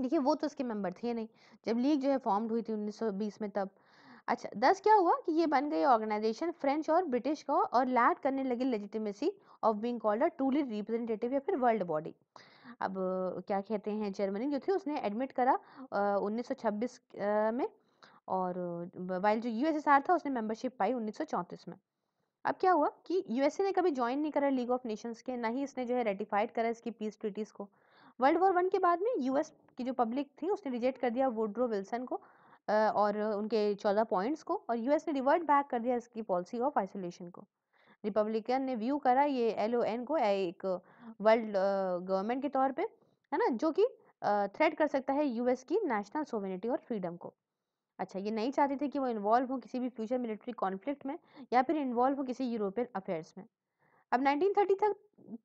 [SPEAKER 1] देखिए वो तो उसके मेंबर थे नहीं जब लीग जो है फॉर्म्ड हुई थी 1920 में तब अच्छा दस क्या हुआ कि ये बन गई ऑर्गेनाइजेशन फ्रेंच और ब्रिटिश को और लैड करने लगी legitimacy of being called a truly representative या फिर वर्ल्ड बॉडी अब क्या कहते हैं जर्मनी जो थी उसने एडमिट करा उन्नीस में और वाइल जो यूएसएसआर था उसने मेंबरशिप पाई उन्नीस में अब क्या हुआ कि यूएसए ने कभी ज्वाइन नहीं करा लीग ऑफ नेशंस के ना ही इसने जो है रेटिफाइड करा इसकी पीस ट्रीटीज़ को वर्ल्ड वॉर वन के बाद में यूएस की जो पब्लिक थी उसने रिजेक्ट कर दिया वुड्रो विल्सन को और उनके चौदह पॉइंट्स को और यूएस ने रिवर्ट बैक कर दिया इसकी पॉलिसी ऑफ आइसोलेशन को रिपब्लिकन ने व्यू करा ये एल को एक वर्ल्ड गवर्नमेंट के तौर पर है ना जो कि थ्रेट कर सकता है यूएस की नेशनल सोवेनिटी और फ्रीडम को अच्छा ये नहीं चाहते थे कि वो इन्वॉल्व हो किसी भी फ्यूचर मिलिट्री कॉन्फ्लिक्ट में या फिर इन्वॉल्व हो किसी यूरोपियन अफेयर्स में अब 1930 तक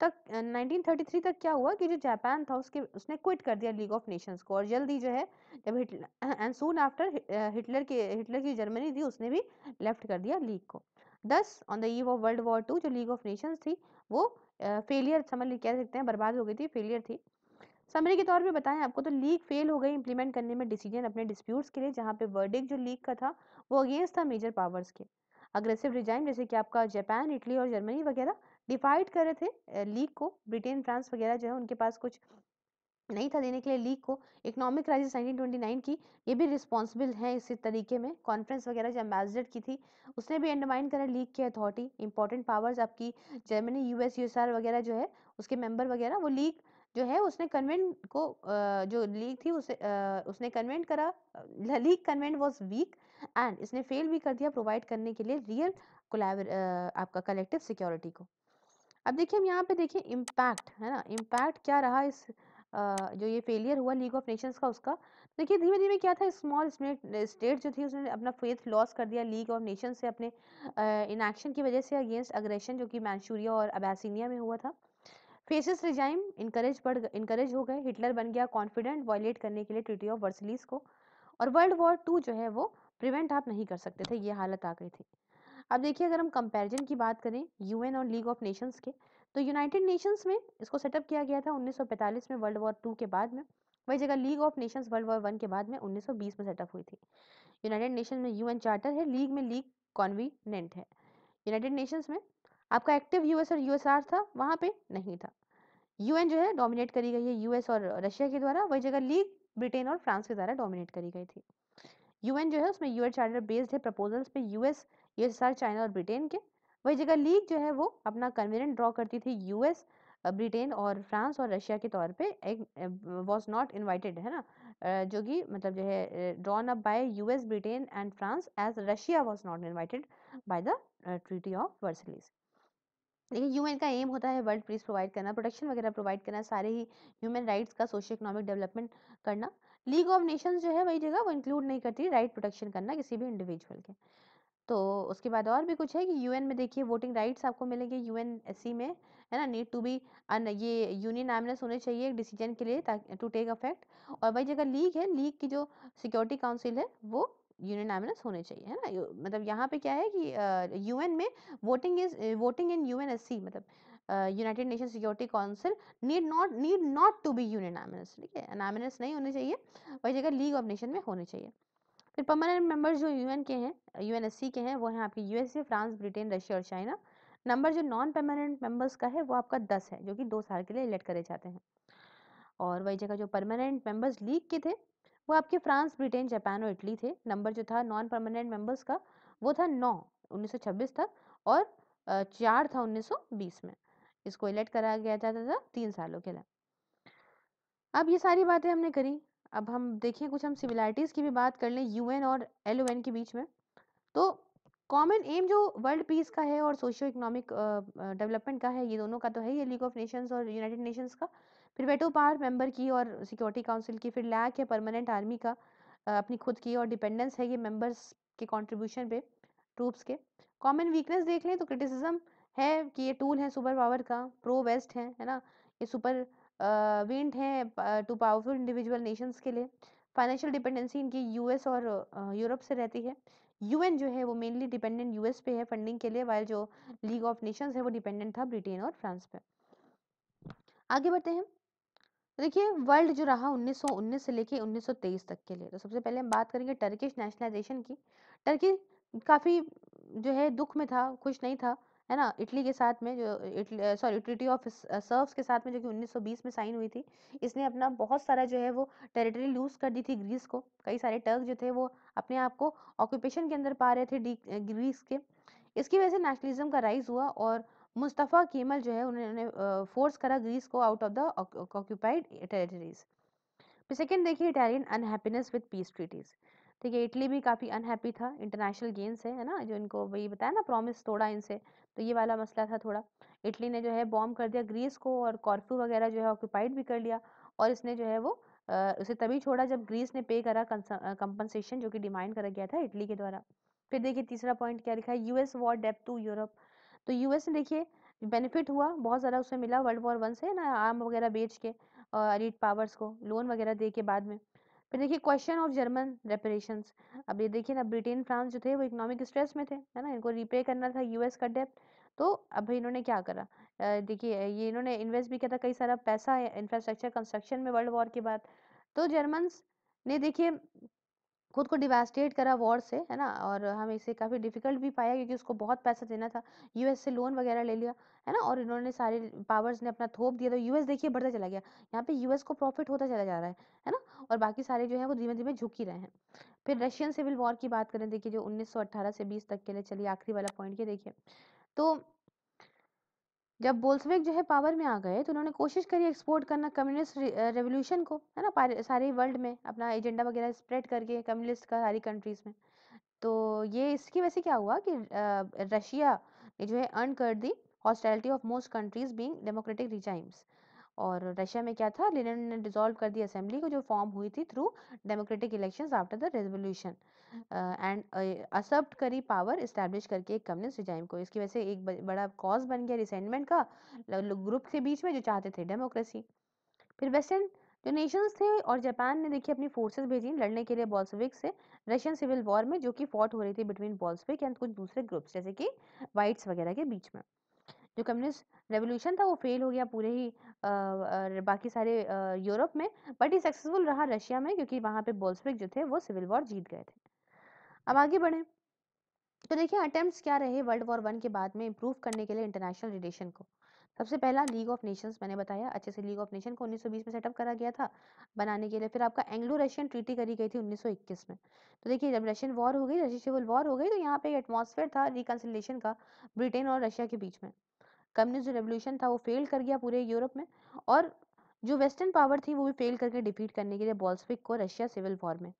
[SPEAKER 1] तक 1933 तक क्या हुआ कि जो जापान था उसके उसने क्विट कर दिया लीग ऑफ नेशंस को और जल्दी जो है जब Hitler and soon after Hitler के हिटलर की जर्मनी थी उसने भी लेफ्ट कर दिया लीग को thus on the eve of world war two जो लीग ऑफ नेशंस थी वो फेलियर समझ कह सकते हैं बर्बाद हो गई थी फेलियर थी समरी के तौर पे बताएं आपको तो लीग फेल हो गई इंप्लीमेंट करने में डिसीजन अपने डिस्प्यूट्स के लिए जहाँ पे वर्डिक जो लीग का था वो अगेंस्ट था मेजर पावर्स के अग्रेसिव रिजाइन जैसे कि आपका जापान इटली और जर्मनी वगैरह डिवाइड कर रहे थे लीग को ब्रिटेन फ्रांस वगैरह जो है उनके पास कुछ नहीं था देने के लिए लीग को इकोनॉमिक क्राइसिस 1929 की ये भी रिस्पॉन्सिबल है इसी तरीके में कॉन्फ्रेंस वगैरह जो एम्बेसडर की थी उसने भी अंडरमाइन करा लीग की अथॉरिटी इंपॉर्टेंट पावर्स आपकी जर्मनी यूएस यूएसआर वगैरह जो है उसके मेंबर वगैरह वो लीग जो है उसने कन्वेंट को जो लीग थी उसे उसने कन्वेंट करा league covenant was weak and इसने फेल भी कर दिया प्रोवाइड करने के लिए रियल आपका कलेक्टिव सिक्योरिटी को अब देखिए हम यहाँ पे देखिए इम्पैक्ट है ना इम्पैक्ट क्या रहा इस जो ये फेलियर हुआ लीग ऑफ नेशंस का उसका देखिए धीमे धीमे क्या था स्मॉल स्टेट जो थी उसने अपना फेथ लॉस कर दिया लीग ऑफ नेशन से अपने इनएक्शन की वजह से अगेंस्ट अग्रेशन जो कि मैंशूरिया और अबासिनिया में हुआ था फेसिस रिजाइम इनकरेज बढ़ इनकरेज हो गए हिटलर बन गया कॉन्फिडेंट वायलेट करने के लिए ट्रिटी ऑफ वर्सलीस को और वर्ल्ड वॉर टू जो है वो प्रिवेंट आप नहीं कर सकते थे ये हालत आ गई थी अब देखिए अगर हम कंपैरिजन की बात करें यूएन और लीग ऑफ नेशंस के तो यूनाइटेड नेशंस में इसको सेटअप किया गया था 1945 में वर्ल्ड वॉर टू के बाद में वही जगह league of nations world war one के बाद में 1920 में सेटअप हुई थी यूनाइटेड नेशन में यूएन चार्टर है लीग में लीग कॉन्वीनेंट है यूनाइटेड नेशंस में आपका एक्टिव यूएस और यूएसआर था वहाँ पर नहीं था यूएन जो है डोमिनेट करी गई है यूएस और रशिया के द्वारा वही जगह लीग ब्रिटेन और फ्रांस के द्वारा डोमिनेट करी गई थी यूएन जो है उसमें यूएन चार्टर बेस्ड है प्रपोजल्स पे यूएस ये सारे चाइना और ब्रिटेन के वही जगह लीग जो है वो अपना कन्वीनियंट ड्रॉ करती थी यूएस ब्रिटेन और फ्रांस और रशिया के तौर पे एक वाज नॉट इनवाइटेड है ना जो कि मतलब जो है drawn up by US Britain and France as Russia was not invited by the treaty of Versailles लेकिन यूएन का एम होता है वर्ल्ड पीस प्रोवाइड करना प्रोटेक्शन वगैरह प्रोवाइड करना सारे ही ह्यूमन राइट्स का सोशो इकोनॉमिक डेवलपमेंट करना लीग ऑफ नेशंस जो है वही जगह वो इंक्लूड नहीं करती राइट प्रोटेक्शन करना किसी भी इंडिविजुअल के तो उसके बाद और भी कुछ है कि यूएन में देखिए वोटिंग राइट्स आपको मिलेंगे यूएन सी e में है ना नीड टू बी अन ये यूनियन एमनेस होने चाहिए डिसीजन के लिए टू टेक अफेक्ट और वही जगह लीग है लीग की जो सिक्योरिटी काउंसिल है वो यूनियन एमनेस होने चाहिए है ना मतलब यहाँ पे क्या है कि यूएन में voting is voting in U S C मतलब united nation security council need not need not to be unanimous ठीक है नामिनस नहीं होने चाहिए वही जगह लीग ऑफ नेशन में होने चाहिए फिर परमानेंट मेंबर्स जो यूएन के हैं यूएनएससी के हैं वो हैं आपके यूएसए फ्रांस ब्रिटेन रशिया और चाइना नंबर जो नॉन परमानेंट मेंबर्स का है वो आपका दस है जो कि दो साल के लिए इलेक्ट करे जाते हैं और वही जगह जो परमानेंट मेंबर्स लीग के थे वो आपके फ्रांस ब्रिटेन जापान और इटली थे नंबर जो था नॉन परमानेंट मेंबर्स का वो था नौ उन्नीस तक और चार था उन्नीस में इसको इलेक्ट कराया गया जाता था तीन सालों के लिए अब ये सारी बातें हमने करी अब हम देखें कुछ हम सिमिलैरिटीज़ की भी बात कर लें यूएन और एल के बीच में तो कॉमन एम जो वर्ल्ड पीस का है और सोशियो इकोनॉमिक डेवलपमेंट का है ये दोनों का तो है ये लीग ऑफ नेशंस और यूनाइटेड नेशंस का फिर वेटो पावर मेंबर की और सिक्योरिटी काउंसिल की फिर लैक है परमानेंट आर्मी का अपनी खुद की और डिपेंडेंस है ये मेंबर्स के कंट्रीब्यूशन पे ट्रूप्स के कॉमन वीकनेस देख लें तो क्रिटिसिज्म है कि ये टूल है सुपर पावर का प्रो वेस्ट है है ना ये सुपर विंड हैं टू पावरफुल इंडिविजुअल नेशंस के लिए फाइनेंशियल डिपेंडेंसी इनकी यूएस और यूरोप से रहती है यूएन जो है वो मेनली डिपेंडेंट यूएस पे है फंडिंग के लिए वाइल जो लीग ऑफ नेशंस है वो डिपेंडेंट था ब्रिटेन और फ्रांस पे आगे बढ़ते हैं तो देखिए वर्ल्ड जो रहा 1919 से लेके 1923 तक के लिए तो सबसे पहले हम बात करेंगे टर्किश नेशनलाइजेशन की टर्की काफ़ी जो है दुख में था खुश नहीं था है ना इटली के साथ में जो Italy sorry treaty of Sevres के साथ में जो कि 1920 में साइन हुई थी इसने अपना बहुत सारा जो है वो टेरिटरी लूज कर दी थी ग्रीस को कई सारे टर्क जो थे वो अपने आप को ऑक्यूपेशन के अंदर पा रहे थे ग्रीस के इसकी वजह से नेशनलिज्म का राइज हुआ और मुस्तफ़ा केमल जो है उन्होंने फोर्स करा ग्रीस को out of the occupied territories second देखिए Italian unhappiness with peace treaties देखिए तो इटली भी काफ़ी अनहैप्पी था इंटरनेशनल गेम्स से है ना जो इनको वही बताया ना प्रॉमिस तोड़ा इनसे तो ये वाला मसला था थोड़ा इटली ने जो है बॉम्ब कर दिया ग्रीस को और कॉर्फ्यू वगैरह जो है ऑक्यूपाइड भी कर लिया और इसने जो है वो आ, उसे तभी छोड़ा जब ग्रीस ने पे करा कंपनसेशन जो कि डिमांड करा गया था इटली के द्वारा फिर देखिए तीसरा पॉइंट क्या लिखा है US war debt to Europe तो यू ने देखिए बेनिफिट हुआ बहुत ज़्यादा उसे मिला वर्ल्ड वॉर वन से ना आर्म वगैरह बेच के और पावर्स को लोन वगैरह दे के बाद में फिर देखिए क्वेश्चन ऑफ जर्मन रेपरेशन अब ये देखिए ना ब्रिटेन फ्रांस जो थे वो इकोनॉमिक स्ट्रेस में थे है ना इनको रिपे करना था यूएस का डेप तो अब इन्होंने क्या करा देखिए ये इन्होंने इन्वेस्ट भी किया था कई सारा पैसा इंफ्रास्ट्रक्चर कंस्ट्रक्शन में वर्ल्ड वॉर के बाद तो जर्मन ने देखिए खुद को डिवास्टेट करा वॉर से है ना और हम इसे काफ़ी डिफ़िकल्ट भी पाया क्योंकि उसको बहुत पैसा देना था यूएस से लोन वगैरह ले लिया है ना और इन्होंने सारे पावर्स ने अपना थोप दिया तो यूएस देखिए बढ़ता चला गया यहाँ पे यूएस को प्रॉफिट होता चला जा रहा है है ना और बाकी सारे जो है वो धीमे धीमे झुक ही रहे हैं फिर हाँ। रशियन सिविल वॉर की बात करें देखिए जो उन्नीस से बीस तक के लिए चलिए आखिरी वाला पॉइंट ये देखिए तो जब बोल्सविक जो है पावर में आ गए तो उन्होंने कोशिश करी एक्सपोर्ट करना कम्युनिस्ट रेवोल्यूशन को है ना सारे वर्ल्ड में अपना एजेंडा वगैरह स्प्रेड करके कम्युनिस्ट का सारी कंट्रीज में तो ये इसकी वजह से क्या हुआ कि रशिया ने जो है अर्न कर दी hostility of most countries being democratic regimes और रशिया में क्या था लेनिन ने डिसॉल्व कर दी असेंबली को जो फॉर्म हुई थी through democratic elections after the revolution and usurped करी पावर एस्टैब्लिश करके एक कम्युनिस्ट रिजाइम को इसकी वजह से एक बड़ा कॉज बन गया रिसेंटमेंट का ग्रुप के बीच में जो चाहते थे डेमोक्रेसी फिर वेस्टर्न जो नेशंस थे और जापान ने देखिए अपनी फोर्सेस भेजी लड़ने के लिए बॉल्सविक से रशियन सिविल वॉर में जो कि फॉट हो रही थी बिटवीन बॉल्सविक एंड कुछ दूसरे ग्रुप्स जैसे कि वाइट्स वगैरह के बीच में जो कम्युनिस्ट रेवोल्यूशन था वो फेल हो गया पूरे ही आ, आ, बाकी सारे आ, यूरोप में बट ये सक्सेसफुल रहा रशिया में क्योंकि वहाँ पे बोल्सविक जो थे वो सिविल वॉर जीत गए थे अब आगे बढ़े तो देखिए अटेम्प्ट्स क्या रहे वर्ल्ड वॉर वन के बाद में इम्प्रूव करने के लिए इंटरनेशनल रिलेशन को सबसे पहला लीग ऑफ नेशंस मैंने बताया अच्छे से लीग ऑफ नेशन को 1920 में सेटअप करा गया था बनाने के लिए फिर आपका एंग्लो रशियन ट्रीटी करी गई थी 1921 में तो देखिए जब रशियन वॉर हो गई रशियन सिविल वॉर हो गई तो यहाँ पे एटमोसफेयर था रिकनसिलेशन का ब्रिटेन और रशिया के बीच में कम्युनिस्ट रेवोल्यूशन था वो फेल कर गया पूरे यूरोप में और जो वेस्टर्न पावर थी वो भी फेल करके डिफीट करने के लिए बॉल्सविक को रशिया सिविल वॉर में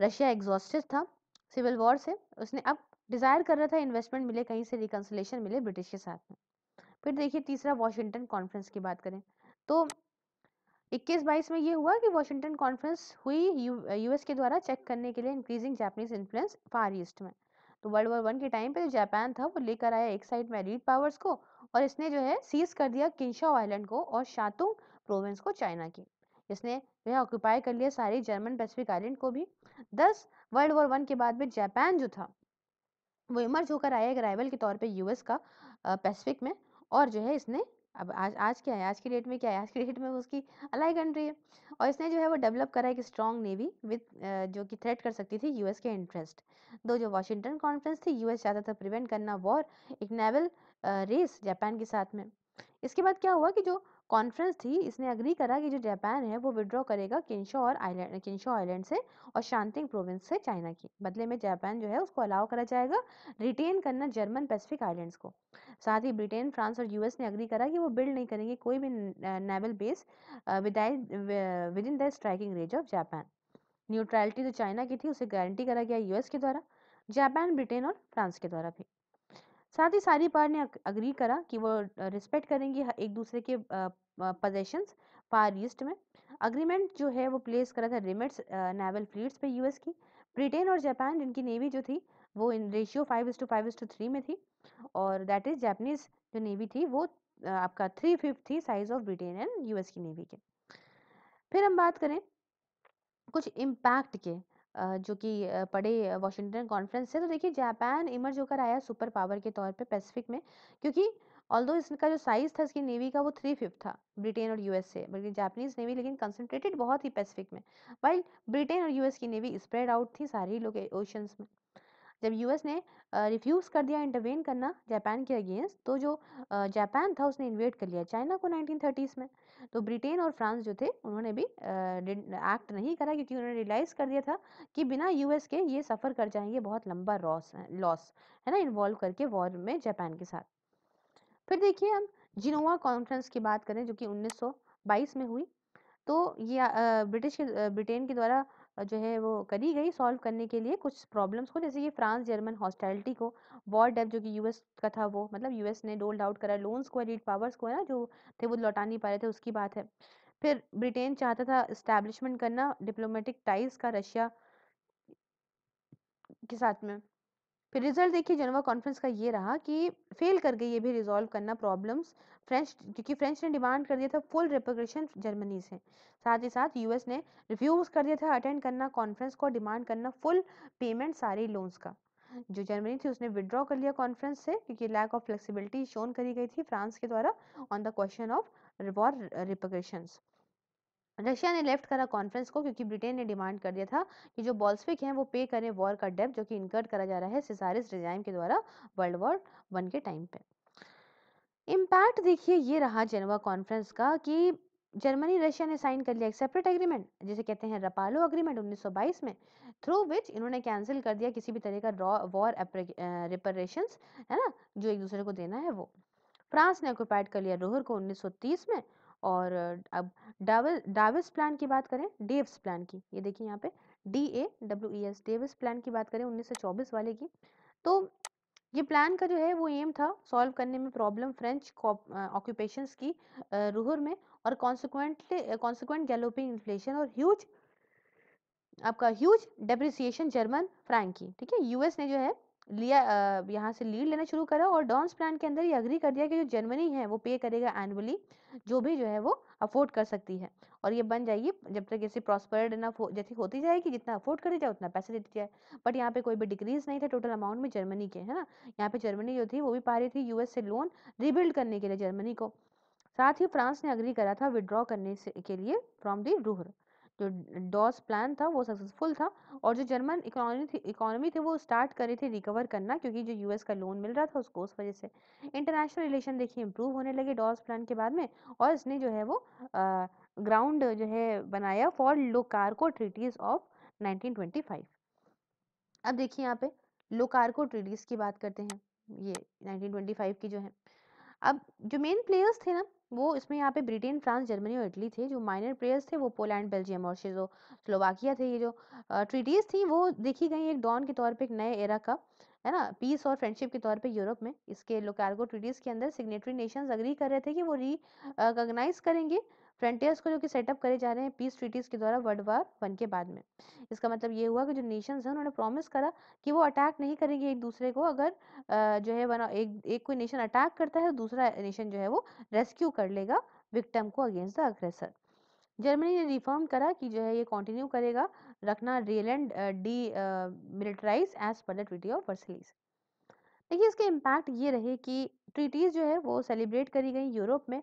[SPEAKER 1] रशिया एग्जॉस्टेड था सिविल वॉर से उसने अब डिज़ायर कर रहा था इन्वेस्टमेंट मिले कहीं से रिकन्सलेशन मिले ब्रिटिश के साथ में फिर देखिए तीसरा वॉशिंगटन कॉन्फ्रेंस की बात करें तो 21 बाईस में ये हुआ कि वॉशिंगटन कॉन्फ्रेंस हुई यूएस के द्वारा चेक करने के लिए increasing Japanese influence far east में तो वर्ल्ड वॉर वन के टाइम पे जो तो जापान था वो लेकर आया एक साइड में रीड पावर्स को और इसने जो है सीज कर दिया किंशाओ आइलैंड को और शातुंग प्रोविंस को चाइना की इसने जो है ऑक्यूपाई कर लिया सारी जर्मन पैसिफिक आइलैंड को भी दस वर्ल्ड वॉर वन के बाद में जापान जो था वो इमर्ज होकर आया एक राइवल के तौर पर यूएस का पैसिफिक में और जो है इसने अब आज आज क्या है आज की डेट में क्या है आज की डेट में उसकी अलाई कंट्री है और इसने जो है वो डेवलप करा एक स्ट्रॉन्ग नेवी विद जो कि थ्रेट कर सकती थी यूएस के इंटरेस्ट दो जो वाशिंगटन कॉन्फ्रेंस थी यूएस चाहता था प्रिवेंट करना वॉर एक नेवल रेस जापान के साथ में इसके बाद क्या हुआ कि जो कॉन्फ्रेंस थी इसने अग्री करा कि जो जापान है वो विड्रॉ करेगा किन्शो और आइलैंड किन्शो आइलैंड से और शांतिंग प्रोविंस से चाइना की बदले में जापान जो है उसको अलाउ करा जाएगा रिटेन करना जर्मन पैसिफिक आइलैंड्स को साथ ही ब्रिटेन फ्रांस और यूएस ने अग्री करा कि वो बिल्ड नहीं करेंगे कोई भी naval base within the striking range of Japan neutrality जो चाइना की थी उसे गारंटी करा गया यूएस के द्वारा जापान ब्रिटेन और फ्रांस के द्वारा भी साथ ही सारी पार ने अग्री करा कि वो रिस्पेक्ट करेंगी एक दूसरे के पोजेशन फार ईस्ट में अग्रीमेंट जो है वो प्लेस करा था लिमिट्स नेवल फ्लीट्स पे यूएस की ब्रिटेन और जापान जिनकी नेवी जो थी वो in ratio five is to five is to three में थी और दैट इज़ जापनीज जो नेवी थी वो आपका थ्री फिफ्थ थी size of Britain and US की नेवी के फिर हम बात करें कुछ इम्पैक्ट के जो कि पड़े वाशिंगटन कॉन्फ्रेंस से तो देखिए जापान इमर्ज होकर आया सुपर पावर के तौर पे पैसिफिक में क्योंकि ऑल दो इसका जो साइज़ था इसकी नेवी का वो थ्री फिफ्थ था ब्रिटेन और से बल्कि जापानीज़ नेवी लेकिन कंसनट्रेटेड बहुत ही पैसिफिक में वाइल ब्रिटेन और यूएस की नेवी स्प्रेड आउट थी सारे लोग ओशंस में जब यूएस ने रिफ्यूज़ कर दिया इंटरवेन करना जापान के अगेंस्ट तो जो जापान था उसने इन्वेट कर लिया चाइना को 1930s में तो ब्रिटेन और फ्रांस जो थे उन्होंने भी एक्ट नहीं करा क्योंकि उन्होंने रियलाइज़ कर दिया था कि बिना यूएस के ये सफ़र कर जाएंगे बहुत लंबा लॉस है ना इन्वॉल्व करके वॉर में जापान के साथ फिर देखिए हम जिनोवा कॉन्फ्रेंस की बात करें जो कि 1922 में हुई तो ये ब्रिटिश के ब्रिटेन के द्वारा जो है वो करी गई सॉल्व करने के लिए कुछ प्रॉब्लम्स को जैसे कि फ्रांस जर्मन हॉस्टैलिटी को वॉर डेप जो कि यूएस का था वो मतलब यूएस ने डोल्ड आउट करा लोन्स को रीड पावर्स को है ना जो थे वो लौटा नहीं पा रहे थे उसकी बात है फिर ब्रिटेन चाहता था इस्टेब्लिशमेंट करना डिप्लोमेटिक टाइज का रशिया के साथ में फिर रिजल्ट देखिए जनवा कॉन्फ्रेंस का ये रहा कि फेल कर गई ये भी रिजॉल्व करना प्रॉब्लम्स फ्रेंच क्योंकि फ्रेंच ने डिमांड कर दिया था फुल रिपोग्रेशन जर्मनी से साथ ही साथ यूएस ने रिफ्यूज कर दिया था अटेंड करना कॉन्फ्रेंस को डिमांड करना फुल पेमेंट सारे लोन्स का जो जर्मनी थी उसने विड्रॉ कर लिया कॉन्फ्रेंस से क्योंकि लैक ऑफ फ्लेक्सिबिलिटी शोन करी गई थी फ्रांस के द्वारा on the question of war reparations Russia ने लेफ्ट करा कॉन्फ्रेंस को क्योंकि ब्रिटेन ने डिमांड कर दिया था कि जो बॉल्सविक हैं वो पे करें वॉर का डेप जो कि इनकर्ट करा जा रहा है सिसारिस रिजाइम के द्वारा वर्ल्ड वॉर वन के टाइम पे इम्पैक्ट देखिए ये रहा जेनवा कॉन्फ्रेंस का कि जर्मनी रशिया ने साइन कर लिया एक सेपरेट एग्रीमेंट जिसे कहते हैं रपालो एग्रीमेंट 1922 में थ्रू विच इन्होंने कैंसिल कर दिया किसी भी तरह का वॉर रिपरेशन है ना जो एक दूसरे को देना है वो फ्रांस ने ऑक्यूपाइड कर लिया रोहर को 1930 में और अब डावल डाविस प्लान की बात करें डेव्स प्लान की ये देखिए यहाँ पे D A W E e S Davis plan की बात करें 1924 वाले की तो ये प्लान का जो है वो एम था सॉल्व करने में प्रॉब्लम फ्रेंच ऑक्यूपेशन की रूहर में और कॉन्सिक्वेंटली कॉन्सिक्वेंट गैलोपिंग इन्फ्लेशन और ह्यूज आपका ह्यूज डेप्रिसिएशन जर्मन फ्रैंक की ठीक है यूएस ने जो है اللي هنا سے લીડ લેના શુરુ કરે ઓર ડાન્સ પ્લાન કે અંદર એગ્રી કર દિયા કે જો જર્મની હે વો પે કરેગા એન્યુઅલી જો ભી જો હે વો અફોર્ડ કર સકતી હે ઓર યે બન જાયે જબ તક એસી પ્રોસ્પરેડ એનફ જેતી હોતી જાયે કે જીતના અફોર્ડ કરી જાયે ઉતના પૈસા દે દેતી હે બટ યહા પે કોઈ ભી ડિગ્રીઝ નહી થા ટોટલ અમાઉન્ટ મે જર્મની કે હે ના યહા પે જર્મની જો થી વો ભી પારી થી યુએસ સે લોન રીબિલ્ડ કરને કે લિયે જર્મની કો સાથ હી ફ્રાન્સ ને એગ્રી કરે આ થા વિડ્રો કરને કે લિયે ફ્રોમ ધ રૂહર जो डॉस प्लान था वो सक्सेसफुल था और जो जर्मन इकोनॉमी थी इकोनॉमी थी वो स्टार्ट करे थे रिकवर करना क्योंकि जो यूएस का लोन मिल रहा था उसको उस वजह से इंटरनेशनल रिलेशन देखिए इम्प्रूव होने लगे डॉस प्लान के बाद में और इसने जो है वो ग्राउंड जो है बनाया for Locarno treaties of nineteen अब देखिए यहाँ पे लोकार्को ट्रीटीज की बात करते हैं ये नाइनटीन की जो है अब जो मेन प्लेयर्स थे ना वो इसमें यहाँ पे ब्रिटेन फ्रांस जर्मनी और इटली थे जो माइनर प्लेयर्स थे वो पोलैंड बेल्जियम और शेजो स्लोवाकिया थे ये जो ट्रीटीज़ थी वो देखी गई एक डॉन के तौर पर एक नए एरा का है ना पीस और फ्रेंडशिप के तौर पे यूरोप में इसके लोकार्गो ट्रीटीज़ के अंदर सिग्नेटरी नेशंस अग्री कर रहे थे कि वो रिकगनाइज करेंगे फ्रंटियर्स को जो कि सेटअप करे जा रहे हैं पीस ट्रीटीज़ के द्वारा वर्ल्ड वार वन के बाद में इसका मतलब ये हुआ कि जो नेशंस हैं उन्होंने प्रॉमिस करा कि वो अटैक नहीं करेंगे एक दूसरे को अगर जो है वन एक एक कोई नेशन अटैक करता है तो दूसरा नेशन जो है वो रेस्क्यू कर लेगा विक्टम को अगेंस्ट द अग्रेसर जर्मनी ने रिफॉर्म करा कि जो है ये कंटिन्यू करेगा रखना real and demilitarise as पर द ट्रीटी ऑफ वर्सलीज़ देखिए इसके इम्पैक्ट ये रहे कि ट्रीटीज़ जो है वो सेलिब्रेट करी गई यूरोप में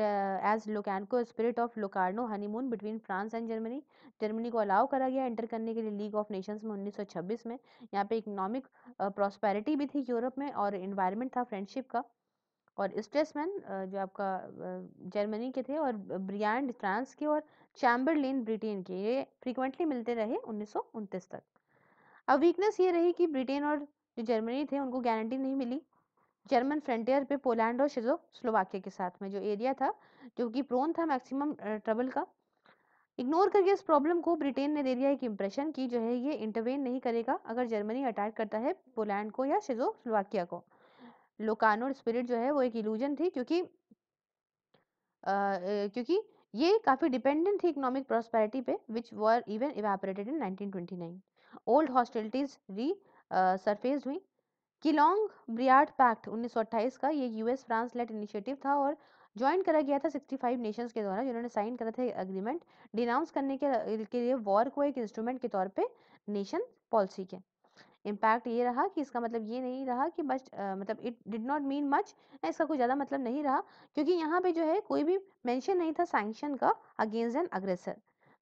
[SPEAKER 1] as Locarno spirit of Locarno honeymoon between France and Germany Germany को अलाउ करा गया एंटर करने के लिए लीग ऑफ नेशंस में 1926 में यहाँ पे इकोनॉमिक प्रॉस्पेरिटी भी थी यूरोप में और इन्वायरमेंट था फ्रेंडशिप का और स्टेसमैन जो आपका जर्मनी के थे और ब्रियांड फ्रांस के और चैम्बरलिन ब्रिटेन के ये फ्रिक्वेंटली मिलते रहे उन्नीस तक अब वीकनेस ये रही कि ब्रिटेन और जो जर्मनी थे उनको गारंटी नहीं मिली जर्मन फ्रंटियर पे पोलैंड और शिजो स्लोवाकिया के साथ में जो एरिया था जो कि प्रोन था मैक्सिमम ट्रबल का इग्नोर करके इस प्रॉब्लम को ब्रिटेन ने दे दिया एक इम्प्रेशन कि जो है ये इंटरवेन नहीं करेगा अगर जर्मनी अटैक करता है पोलैंड को या शिजो स्लोवाकिया को लोकानो स्पिरिट जो है वो एक इलूजन थी क्योंकि आ, क्योंकि ये काफ़ी डिपेंडेंट थी इकोनॉमिक प्रॉस्पैरिटी पे which were even evaporated in 1929 old hostilities resurface हुई किलोंग ब्रियाड पैक्ट 1928 का ये यूएस फ्रांस लेट इनिशिएटिव था और ज्वाइन करा गया था 65 नेशंस के द्वारा जिन्होंने साइन करा था एग्रीमेंट डिनाउंस करने के, के लिए वॉर को एक इंस्ट्रूमेंट के तौर पे नेशन पॉलिसी के इम्पैक्ट ये रहा कि इसका मतलब ये नहीं रहा कि बस मतलब it did not mean much इसका कोई ज़्यादा मतलब नहीं रहा क्योंकि यहाँ पे जो है कोई भी मेंशन नहीं था सैंक्शन का अगेंस्ट एन अग्रेसर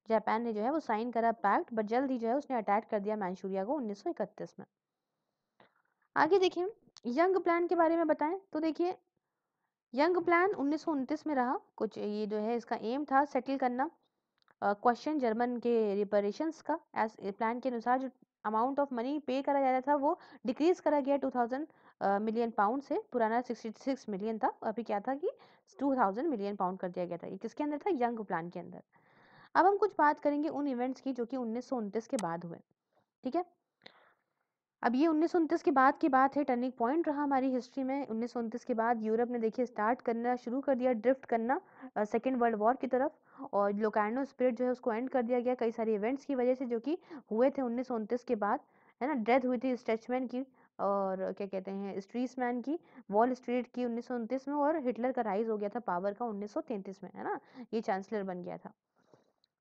[SPEAKER 1] जापान ने जो है वो साइन करा पैक्ट बट जल्द ही जो है उसने अटैक कर दिया मैंशूरिया को उन्नीस में आगे देखिए यंग प्लान के बारे में बताएं तो देखिए यंग प्लान उन्नीस में रहा कुछ ये जो है इसका एम था सेटल करना क्वेश्चन uh, जर्मन के रिपरेशंस का एस प्लान के अनुसार जो अमाउंट ऑफ मनी पे करा जा रहा था वो डिक्रीज करा गया टू थाउजेंड मिलियन पाउंड से पुराना 66 मिलियन था अभी क्या था कि टू थाउजेंड मिलियन पाउंड कर दिया गया था ये किसके अंदर था यंग प्लान के अंदर अब हम कुछ बात करेंगे उन इवेंट्स की जो कि उन्नीस के बाद हुए ठीक है अब ये उन्नीस के बाद की बात है टर्निंग पॉइंट रहा हमारी हिस्ट्री में उन्नीस के बाद यूरोप ने देखिए स्टार्ट करना शुरू कर दिया ड्रिफ्ट करना सेकेंड वर्ल्ड वॉर की तरफ और लोकैंडो स्पिरिट जो है उसको एंड कर दिया गया कई सारे इवेंट्स की वजह से जो कि हुए थे उन्नीस के बाद है ना डेथ हुई थी स्ट्रेचमैन की और क्या कहते हैं मैन की वॉल स्ट्रीट की उन्नीस में और हिटलर का राइज हो गया था पावर का उन्नीस में है ना ये चांसलर बन गया था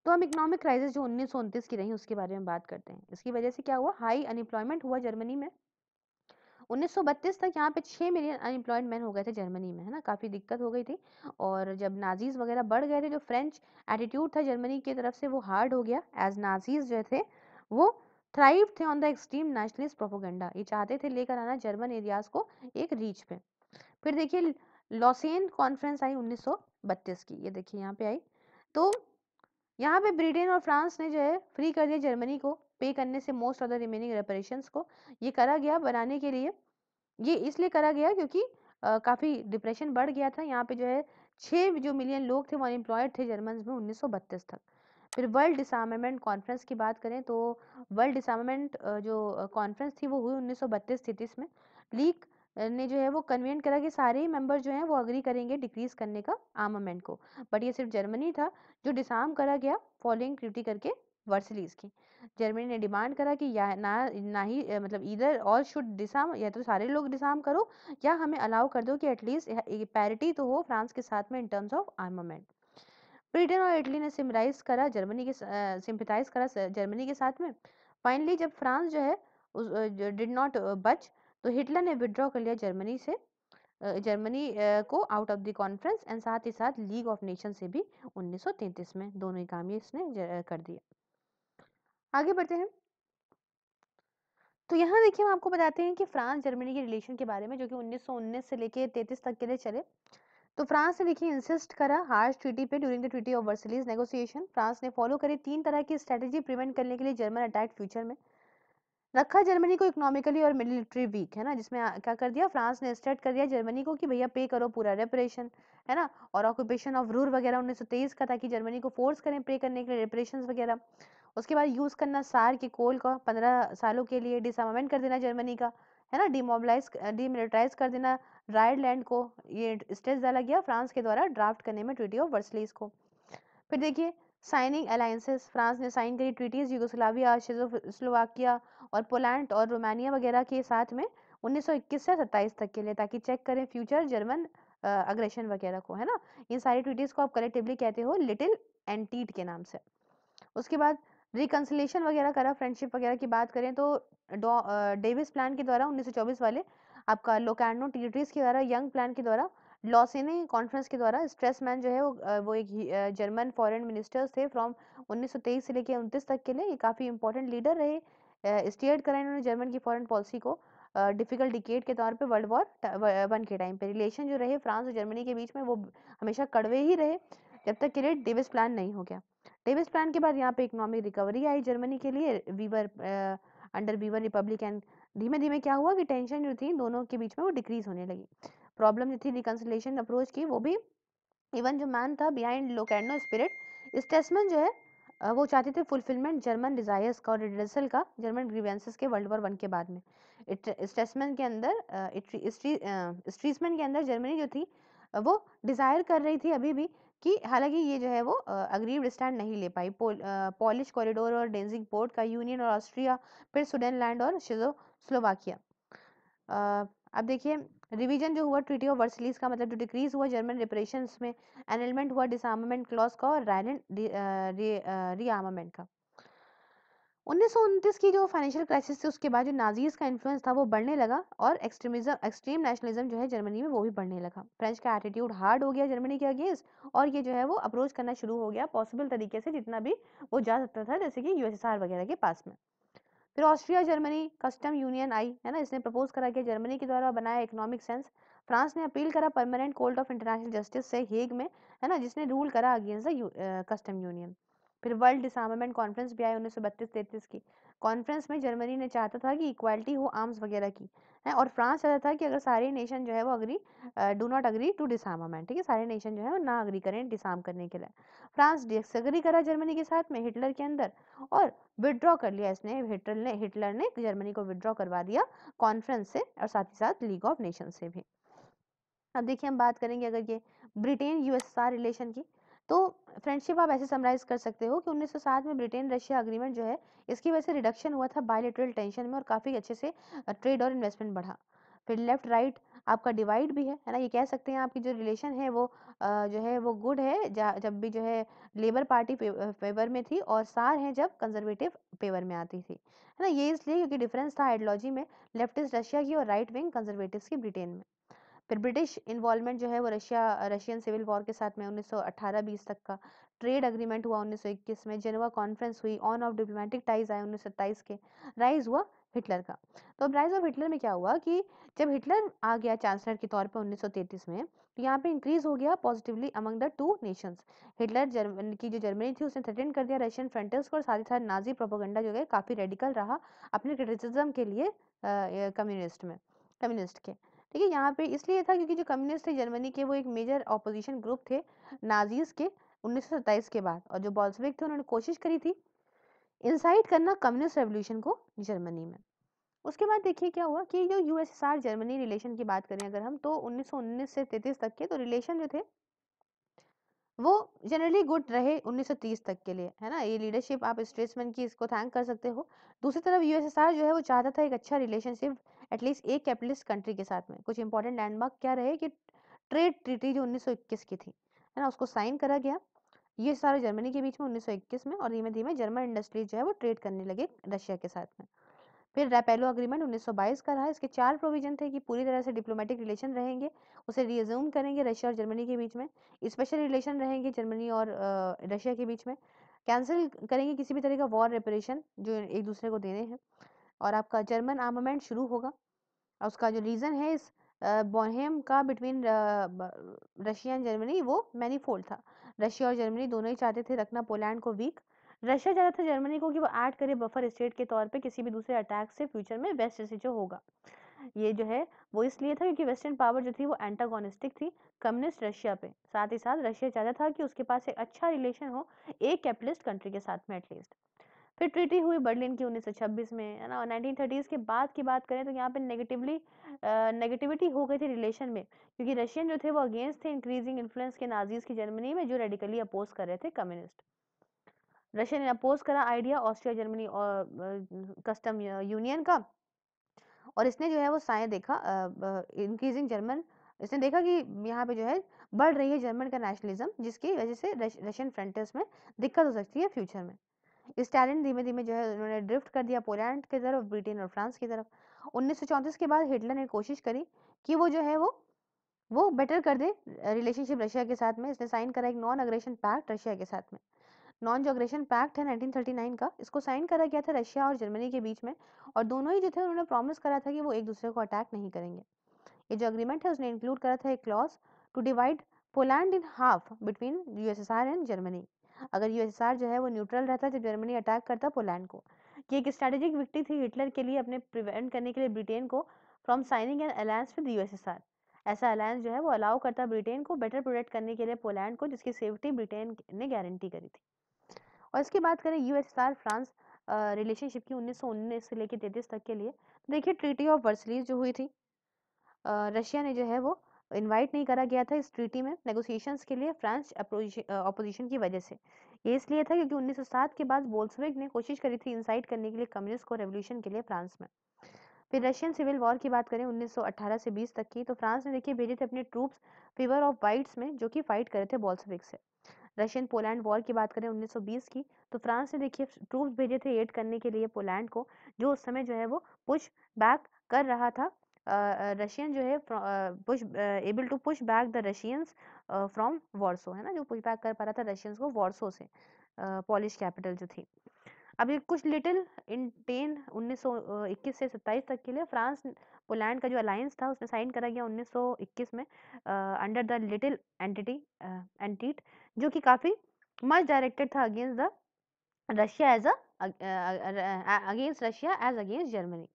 [SPEAKER 1] तो हम इकोनॉमिक क्राइसिस जो उन्नीस सौ उनतीस की रही उसके बारे में बात करते हैं इसकी वजह से क्या हुआ हाई अनएम्प्लॉयमेंट हुआ जर्मनी में 1932 तक यहाँ पे छः मिलियन अनएम्प्लॉयड मैन हो गए थे जर्मनी में है ना काफ़ी दिक्कत हो गई थी और जब नाजीज़ वगैरह बढ़ गए थे जो फ्रेंच एटीट्यूड था जर्मनी की तरफ से वो हार्ड हो गया एज नाजीज़ जो थे वो थ्राइव थे on the extreme nationalist propaganda ये चाहते थे लेकर आना जर्मन एरियाज को एक रीच पे फिर देखिए लॉसेन कॉन्फ्रेंस आई उन्नीस की ये देखिए यहाँ पे आई तो यहाँ पे ब्रिटेन और फ्रांस ने जो है फ्री कर दिया जर्मनी को पे करने से most of the remaining reparation को ये करा गया बनाने के लिए ये इसलिए करा गया क्योंकि आ, काफ़ी डिप्रेशन बढ़ गया था यहाँ पे जो है छह जो मिलियन लोग थे वो अनएम्प्लॉयड थे जर्मन में उन्नीस तक फिर वर्ल्ड डिसमेंट कॉन्फ्रेंस की बात करें तो वर्ल्ड डिसमेंट जो कॉन्फ्रेंस थी वो हुई उन्नीस सौ में लीक ने जो है वो कन्वेंट करा कि सारे ही मेंबर जो हैं वो अग्री करेंगे डिक्रीज करने का आर्मामेंट को बट ये सिर्फ जर्मनी था जो डिसार्म करा गया फॉलोइंग ट्रिटी करके वर्सलीज की जर्मनी ने डिमांड करा कि या ना ना ही मतलब इधर ऑल शुड डिसाम या तो सारे लोग डिसाम करो या हमें अलाउ कर दो कि एटलीस्ट पैरिटी तो हो फ्रांस के साथ में in terms of armament Britain और इटली ने सिमराइज करा जर्मनी के सिंपथाइज करा जर्मनी के साथ में फाइनली जब फ्रांस जो है डिड नॉट बच तो हिटलर ने विड्रॉ कर लिया जर्मनी से जर्मनी को out of the conference and साथ ही साथ लीग ऑफ नेशन से भी 1933 में दोनों ही काम ये इसने कर दिया आगे बढ़ते हैं तो यहाँ देखिए हम आपको बताते हैं कि फ्रांस जर्मनी के रिलेशन के बारे में जो कि 1919 से लेके 33 तक के लिए चले तो फ्रांस ने देखिए इंसिस्ट करा हार्श ट्रीटी पे during the treaty of Versailles negotiation France ने फॉलो करी तीन तरह की स्ट्रेटेजी प्रिवेंट करने के लिए जर्मन अटैक फ्यूचर में रखा जर्मनी को इकोनॉमिकली और मिलिट्री वीक है ना जिसमें क्या कर दिया फ्रांस ने स्टेट कर दिया जर्मनी को कि भैया पे करो पूरा रेपरेशन है ना और ऑक्यूपेशन ऑफ रूर वगैरह उन्नीस का ताकि जर्मनी को फोर्स करें पे करने के लिए रेपरेशन वगैरह उसके बाद यूज़ करना सार के कोल का पंद्रह सालों के लिए डिसमेंट कर देना जर्मनी का है ना डिमोबलाइज डिमिलिटराइज कर देना रायरलैंड को ये स्टेज डाला गया फ्रांस के द्वारा ड्राफ्ट करने में ट्रीटी ऑफ वर्सलीस को फिर देखिए साइनिंग अलाइंसेस फ्रांस ने साइन करी ट्रीटीज़ यूगोस्लाविया स्लोवाकिया और पोलैंड और रोमानिया वगैरह के साथ में 1921 से 27 तक के लिए ताकि चेक करें फ्यूचर जर्मन अग्रेशन वगैरह को है ना इन सारी ट्रीटीज़ को आप कलेक्टिवली कहते हो लिटिल एंटीट के नाम से उसके बाद रिकन्सलेशन वगैरह करा फ्रेंडशिप वगैरह की बात करें तो डेविस प्लान के द्वारा 1924 वाले आपका लोकैंडो टीट्रीज के द्वारा यंग प्लान के द्वारा लॉसिनी कॉन्फ्रेंस के द्वारा स्ट्रेसमैन जो है वो वो एक जर्मन फॉरेन मिनिस्टर्स थे फ्रॉम 1923 से लेकर उनतीस तक के लिए ये काफ़ी इंपॉर्टेंट लीडर रहे स्टेट कराए इन्होंने जर्मन की फॉरेन पॉलिसी को डिफ़िकल्ट डिकेट के तौर पे वर्ल्ड वॉर वन के टाइम पे रिलेशन जो रहे फ्रांस और जर्मनी के बीच में वो हमेशा कड़वे ही रहे जब तक के लिए डेविस प्लान नहीं हो गया डेविस प्लान के बाद यहाँ पे इकोनॉमिक रिकवरी आई जर्मनी के लिए Weimar under Weimar republic and धीमे धीमे क्या हुआ कि टेंशन जो थी दोनों के बीच में वो डिक्रीज होने लगी प्रॉब्लम जो थी रिकन्सिलेशन अप्रोच की वो भी इवन जो मैन था बिहाइंड लोकैंडो स्पिरिट स्टेसमैन जो है वो चाहते थे फुलफिलमेंट जर्मन डिजायर्स का और रिडर्सल का जर्मन ग्रीवेंसेस के वर्ल्ड वॉर वन के बाद में स्टेसमैन के अंदर स्ट्रीसमैन के अंदर जर्मनी जो थी वो डिज़ायर कर रही थी अभी भी कि हालांकि ये जो है वो अग्रीव स्टैंड नहीं ले पाई पो, पॉलिश कॉरिडोर और डेंजिंग पोर्ट का यूनियन और ऑस्ट्रिया फिर स्विडनलैंड और शिजो स्लोवाकिया अब देखिए रिवीजन जो हुआ ट्रीटी ऑफ वर्सलीस का मतलब जो डिक्रीज हुआ जर्मन रिपरेशन में एनलमेंट हुआ डिसआर्मामेंट क्लॉज का और रैन रीआर्मेंट का उन्नीस की जो फाइनेंशियल क्राइसिस थी उसके बाद जो नाजीज का इन्फ्लुएंस था वो बढ़ने लगा और एक्सट्रीमिज्म एक्सट्रीम नेशनलिज्म जो है जर्मनी में वो भी बढ़ने लगा फ्रेंच का एटीट्यूड हार्ड हो गया जर्मनी के अगेंस्ट और ये जो है वो अप्रोच करना शुरू हो गया पॉसिबल तरीके से जितना भी वो जा सकता था जैसे कि यूएसएसआर वगैरह के पास में फिर ऑस्ट्रिया जर्मनी कस्टम यूनियन आई है ना इसने प्रपोज करा कि जर्मनी के द्वारा बनाया इकोनॉमिक सेंस फ्रांस ने अपील करा permanent court of international justice से हेग में है ना जिसने रूल करा अगेंस्ट द कस्टम यूनियन फिर वर्ल्ड डिसार्मामेंट कॉन्फ्रेंस भी आई उन्नीस सौ बत्तीस की कॉन्फ्रेंस में जर्मनी ने चाहता था कि इक्वालिटी हो आर्म्स वगैरह की है और फ्रांस चाहता था कि अगर सारे नेशन जो है वो agree do not agree to disarmament ठीक है सारे नेशन जो है वो ना अग्री करें डिसआर्म करने के लिए फ्रांस डिसअग्री करा जर्मनी के साथ में हिटलर के अंदर और विदड्रॉ कर लिया इसने हिटलर ने हिटलर ने जर्मनी को विदड्रॉ करवा दिया कॉन्फ्रेंस से और साथ ही साथ लीग ऑफ नेशन से भी अब देखिए हम बात करेंगे अगर ये ब्रिटेन यूएसएसआर रिलेशन की तो फ्रेंडशिप आप ऐसे समराइज कर सकते हो कि 1907 में ब्रिटेन रशिया अग्रीमेंट जो है इसकी वजह से रिडक्शन हुआ था बायोलिटरल टेंशन में और काफ़ी अच्छे से ट्रेड और इन्वेस्टमेंट बढ़ा फिर लेफ्ट राइट आपका डिवाइड भी है है ना ये कह सकते हैं आपकी जो रिलेशन है वो जो है वो गुड है जब भी जो है लेबर पार्टी फेवर में थी और सार है जब कंजर्वेटिव फेवर में आती थी है ना ये इसलिए क्योंकि डिफरेंस था आइडियोलॉजी में लेफ्टिस्ट रशिया की और राइट विंग कंजर्वेटिव की ब्रिटेन में फिर ब्रिटिश इन्वॉल्वमेंट जो है वो रशिया रशियन सिविल वॉर के साथ में 1918-20 तक का ट्रेड अग्रीमेंट हुआ 1921 में जेनेवा कॉन्फ्रेंस हुई ऑन ऑफ डिप्लोमेटिक टाइज आए उन्नीस के राइज हुआ हिटलर का तो अब राइज ऑफ हिटलर में क्या हुआ कि जब हिटलर आ गया चांसलर के तौर पर 1933 में तो यहाँ पे इंक्रीज हो गया positively among the two nations Hitler German की जो जर्मनी थी उसने थ्रेटेंड कर दिया रशियन फ्रंटर्स को और साथ ही साथ नाजी प्रोपोगंडा जो है काफ़ी रेडिकल रहा अपने क्रिटिसिज्म के लिए कम्युनिस्ट में कम्युनिस्ट के ठीक है यहाँ पे इसलिए था क्योंकि जो कम्युनिस्ट थे जर्मनी के वो एक मेजर ऑपोजिशन ग्रुप थे नाजीज के उन्नीस के बाद और जो बॉल्सविक थे उन्होंने कोशिश करी थी इंसाइट करना कम्युनिस्ट रेवोल्यूशन को जर्मनी में उसके बाद देखिए क्या हुआ कि जो यूएसएसआर जर्मनी रिलेशन की बात करें अगर हम तो 1919 से 33 तक के तो रिलेशन जो थे वो जनरली गुड रहे 1930 तक के लिए है ना ये लीडरशिप आप स्टेट्समैन की इसको थैंक कर सकते हो दूसरी तरफ यूएसएसआर जो है वो चाहता था एक अच्छा रिलेशनशिप एटलीस्ट एक कैपिटलिस्ट कंट्री के साथ में कुछ इंपॉर्टेंट लैंडमार्क क्या रहे कि ट्रेड ट्रीटी जो 1921 की थी है ना उसको साइन करा गया ये सारा जर्मनी के बीच में 1921 में और धीमे धीमे जर्मन इंडस्ट्रीज जो है वो ट्रेड करने लगे रशिया के साथ में फिर रेपेलो अग्रीमेंट 1922 का रहा इसके चार प्रोविजन थे कि पूरी तरह से डिप्लोमेटिक रिलेशन रहेंगे उसे रिज्यूम करेंगे रशिया और जर्मनी के बीच में स्पेशल रिलेशन रहेंगे जर्मनी और रशिया के बीच में कैंसिल करेंगे किसी भी तरह का वॉर रेपरेशन जो एक दूसरे को देने हैं और आपका जर्मन आर्मामेंट शुरू होगा और उसका जो रीज़न है इस बोहेम का बिटवीन रशिया एंड जर्मनी वो मैनीफोल्ड था रशिया और जर्मनी दोनों ही चाहते थे रखना पोलैंड को वीक रशिया चाह रहा था जर्मनी को कि वो ऐड करे बफर स्टेट के तौर पे किसी भी दूसरे अटैक से फ्यूचर में वेस्ट जैसे जो होगा ये जो है वो इसलिए था क्योंकि वेस्टर्न पावर जो थी वो एंटागोनिस्टिक थी कम्युनिस्ट रशिया पे साथ ही साथ रशिया चाहता था कि उसके पास एक अच्छा रिलेशन हो एक कैपिटलिस्ट कंट्री के साथ में एटलीस्ट फिर ट्रीटी हुई बर्लिन की 1926 में है ना नाइनटीन थर्टीज़ के बाद की बात करें तो यहाँ पे नेगेटिवली नेगेटिविटी हो गई थी रिलेशन में क्योंकि रशियन जो थे वो अगेंस्ट थे इंक्रीजिंग इन्फ्लुएंस के नाजीज़ की जर्मनी में जो रेडिकली अपोज कर रहे थे कम्युनिस्ट रशिया ने अपोज करा आइडिया ऑस्ट्रिया जर्मनी और कस्टम यूनियन का और इसने जो है वो साय देखा इंक्रीजिंग जर्मन इसने देखा कि यहाँ पे जो है बढ़ रही है जर्मन का नेशनलिज्म जिसकी वजह से रशियन फ्रंटियर्स में दिक्कत हो सकती है फ्यूचर में स्टालिन धीमे धीमे जो है उन्होंने ड्रिफ्ट कर दिया पोलैंड की तरफ ब्रिटेन और फ्रांस की तरफ उन्नीस के बाद हिटलर ने कोशिश करी कि वो जो है वो वो बेटर कर दे रिलेशनशिप रशिया के साथ में इसने साइन करा एक नॉन अग्रेशन पैक्ट रशिया के साथ में नॉन जोग्रेशन पैक्ट है 1939 का इसको साइन करा गया था रशिया और जर्मनी के बीच में और दोनों ही जो थे उन्होंने प्रॉमिस करा था कि वो एक दूसरे को अटैक नहीं करेंगे ये जो अग्रीमेंट है उसने इंक्लूड करा था एक clause to divide Poland in half between USSR and Germany अगर यूएसएसआर जो है वो न्यूट्रल रहता जब जर्मनी अटैक करता पोलैंड को ये एक स्ट्रेटेजिक विक्ट्री थी हिटलर के लिए अपने प्रिवेंट करने के लिए ब्रिटेन को from signing an alliance with USSR ऐसा अलायंस जो है वो अलाउ करता ब्रिटेन को बेटर प्रोटेक्ट करने के लिए पोलैंड को जिसकी सेफ्टी ब्रिटेन ने गारंटी करी थी और इसकी बात करें यू फ्रांस रिलेशनशिप की उन्नीस से लेकर तैतीस तक के लिए तो देखिए ट्रीटी ऑफ वर्सलीज जो हुई थी रशिया ने जो है वो इनवाइट नहीं करा गया था इस ट्रीटी में नेगोशिएशंस के लिए फ्रांस अपोजिशन की वजह से ये इसलिए था क्योंकि 1907 के बाद बोल्सविक ने कोशिश करी थी इनसाइट करने के लिए कम्युनिस्ट को रेवोल्यूशन के लिए फ्रांस में फिर रशियन सिविल वॉर की बात करें 1918 से 20 तक की तो फ्रांस ने देखिए भेजे थे अपने ट्रूप्स फेवर ऑफ वाइट्स में जो कि फाइट करे थे बोल्सविक से रशियन पोलैंड वॉर की बात करें 1920 की तो फ्रांस ने देखिए ट्रूप्स भेजे थे एड करने के लिए पोलैंड को जो उस समय जो है वो पुश बैक कर रहा था रशियन जो है push able to push back the Russians from Warsaw है ना जो पुश बैक कर पा रहा था रशियंस को वॉर्सो से पॉलिश कैपिटल जो थी अभी कुछ लिटिल इन टेन उन्नीस से 27 तक के लिए फ्रांस पोलैंड का जो अलायंस था उसने साइन करा गया 1921 में under the little entity entente जो कि काफ़ी मच डायरेक्टेड था against the Russia as against Russia as against Germany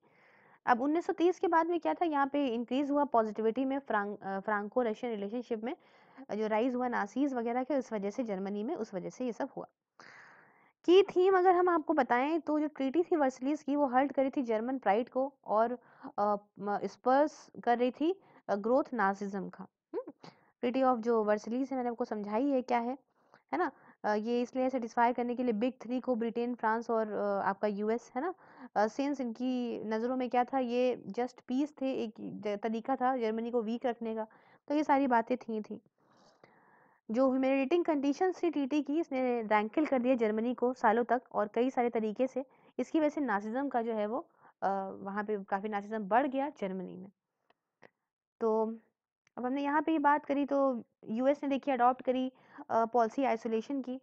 [SPEAKER 1] अब 1930 के बाद में क्या था यहाँ पे इंक्रीज हुआ पॉजिटिविटी में फ्रांक फ्रांको रशियन रिलेशनशिप में जो राइज हुआ नासीज वगैरह के उस वजह से जर्मनी में उस वजह से ये सब हुआ की थीम अगर हम आपको बताएं तो जो ट्रीटी थी वर्सलीस की वो हर्ट कर रही थी जर्मन प्राइड को और स्पर्स कर रही थी ग्रोथ नाजिज्म का हम्म, डिटी ऑफ जो वर्सलीस है मैंने आपको समझाई है क्या है है ना ये इसलिए सेटिस्फाई करने के लिए बिग थ्री को ब्रिटेन फ्रांस और आपका यूएस है ना सेंस इनकी नज़रों में क्या था ये जस्ट पीस थे एक तरीका था जर्मनी को वीक रखने का तो ये सारी बातें थी थी जो ह्यूमिलेटिंग कंडीशन थी टीटी की इसने रैंकिल कर दिया जर्मनी को सालों तक और कई सारे तरीके से इसकी वजह से नासिज़म का जो है वो वहाँ पे काफ़ी नासिज़म बढ़ गया जर्मनी में तो अब हमने यहाँ पे ही बात करी तो यूएस ने देखिए अडॉप्ट करी पॉलिसी आइसोलेशन की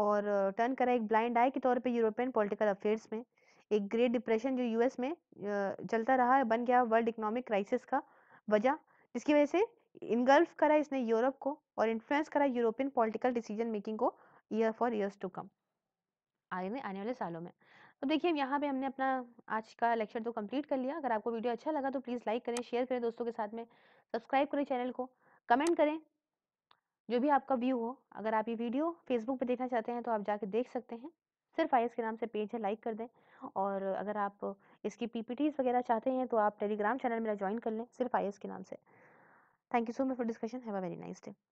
[SPEAKER 1] और टर्न करा एक ब्लाइंड आई के तौर पे यूरोपियन पॉलिटिकल अफेयर्स में एक ग्रेट डिप्रेशन जो यूएस में चलता रहा बन गया वर्ल्ड इकोनॉमिक क्राइसिस का वजह जिसकी वजह से इनगल्फ करा इसने यूरोप को और इन्फ्लुएंस करा यूरोपियन पॉलिटिकल डिसीजन मेकिंग को year for years to come आने आने वाले सालों में तो देखिए यहाँ पे हमने अपना आज का लेक्चर तो कंप्लीट कर लिया अगर आपको वीडियो अच्छा लगा तो प्लीज़ लाइक करें शेयर करें दोस्तों के साथ में सब्सक्राइब करें चैनल को कमेंट करें जो भी आपका व्यू हो अगर आप ये वीडियो फेसबुक पर देखना चाहते हैं तो आप जाके देख सकते हैं सिर्फ आई के नाम से पेज है लाइक कर दें और अगर आप इसकी पी वगैरह चाहते हैं तो आप टेलीग्राम चैनल मेरा ज्वाइन कर लें सिर्फ आई के नाम से thank you so much for discussion have a very nice day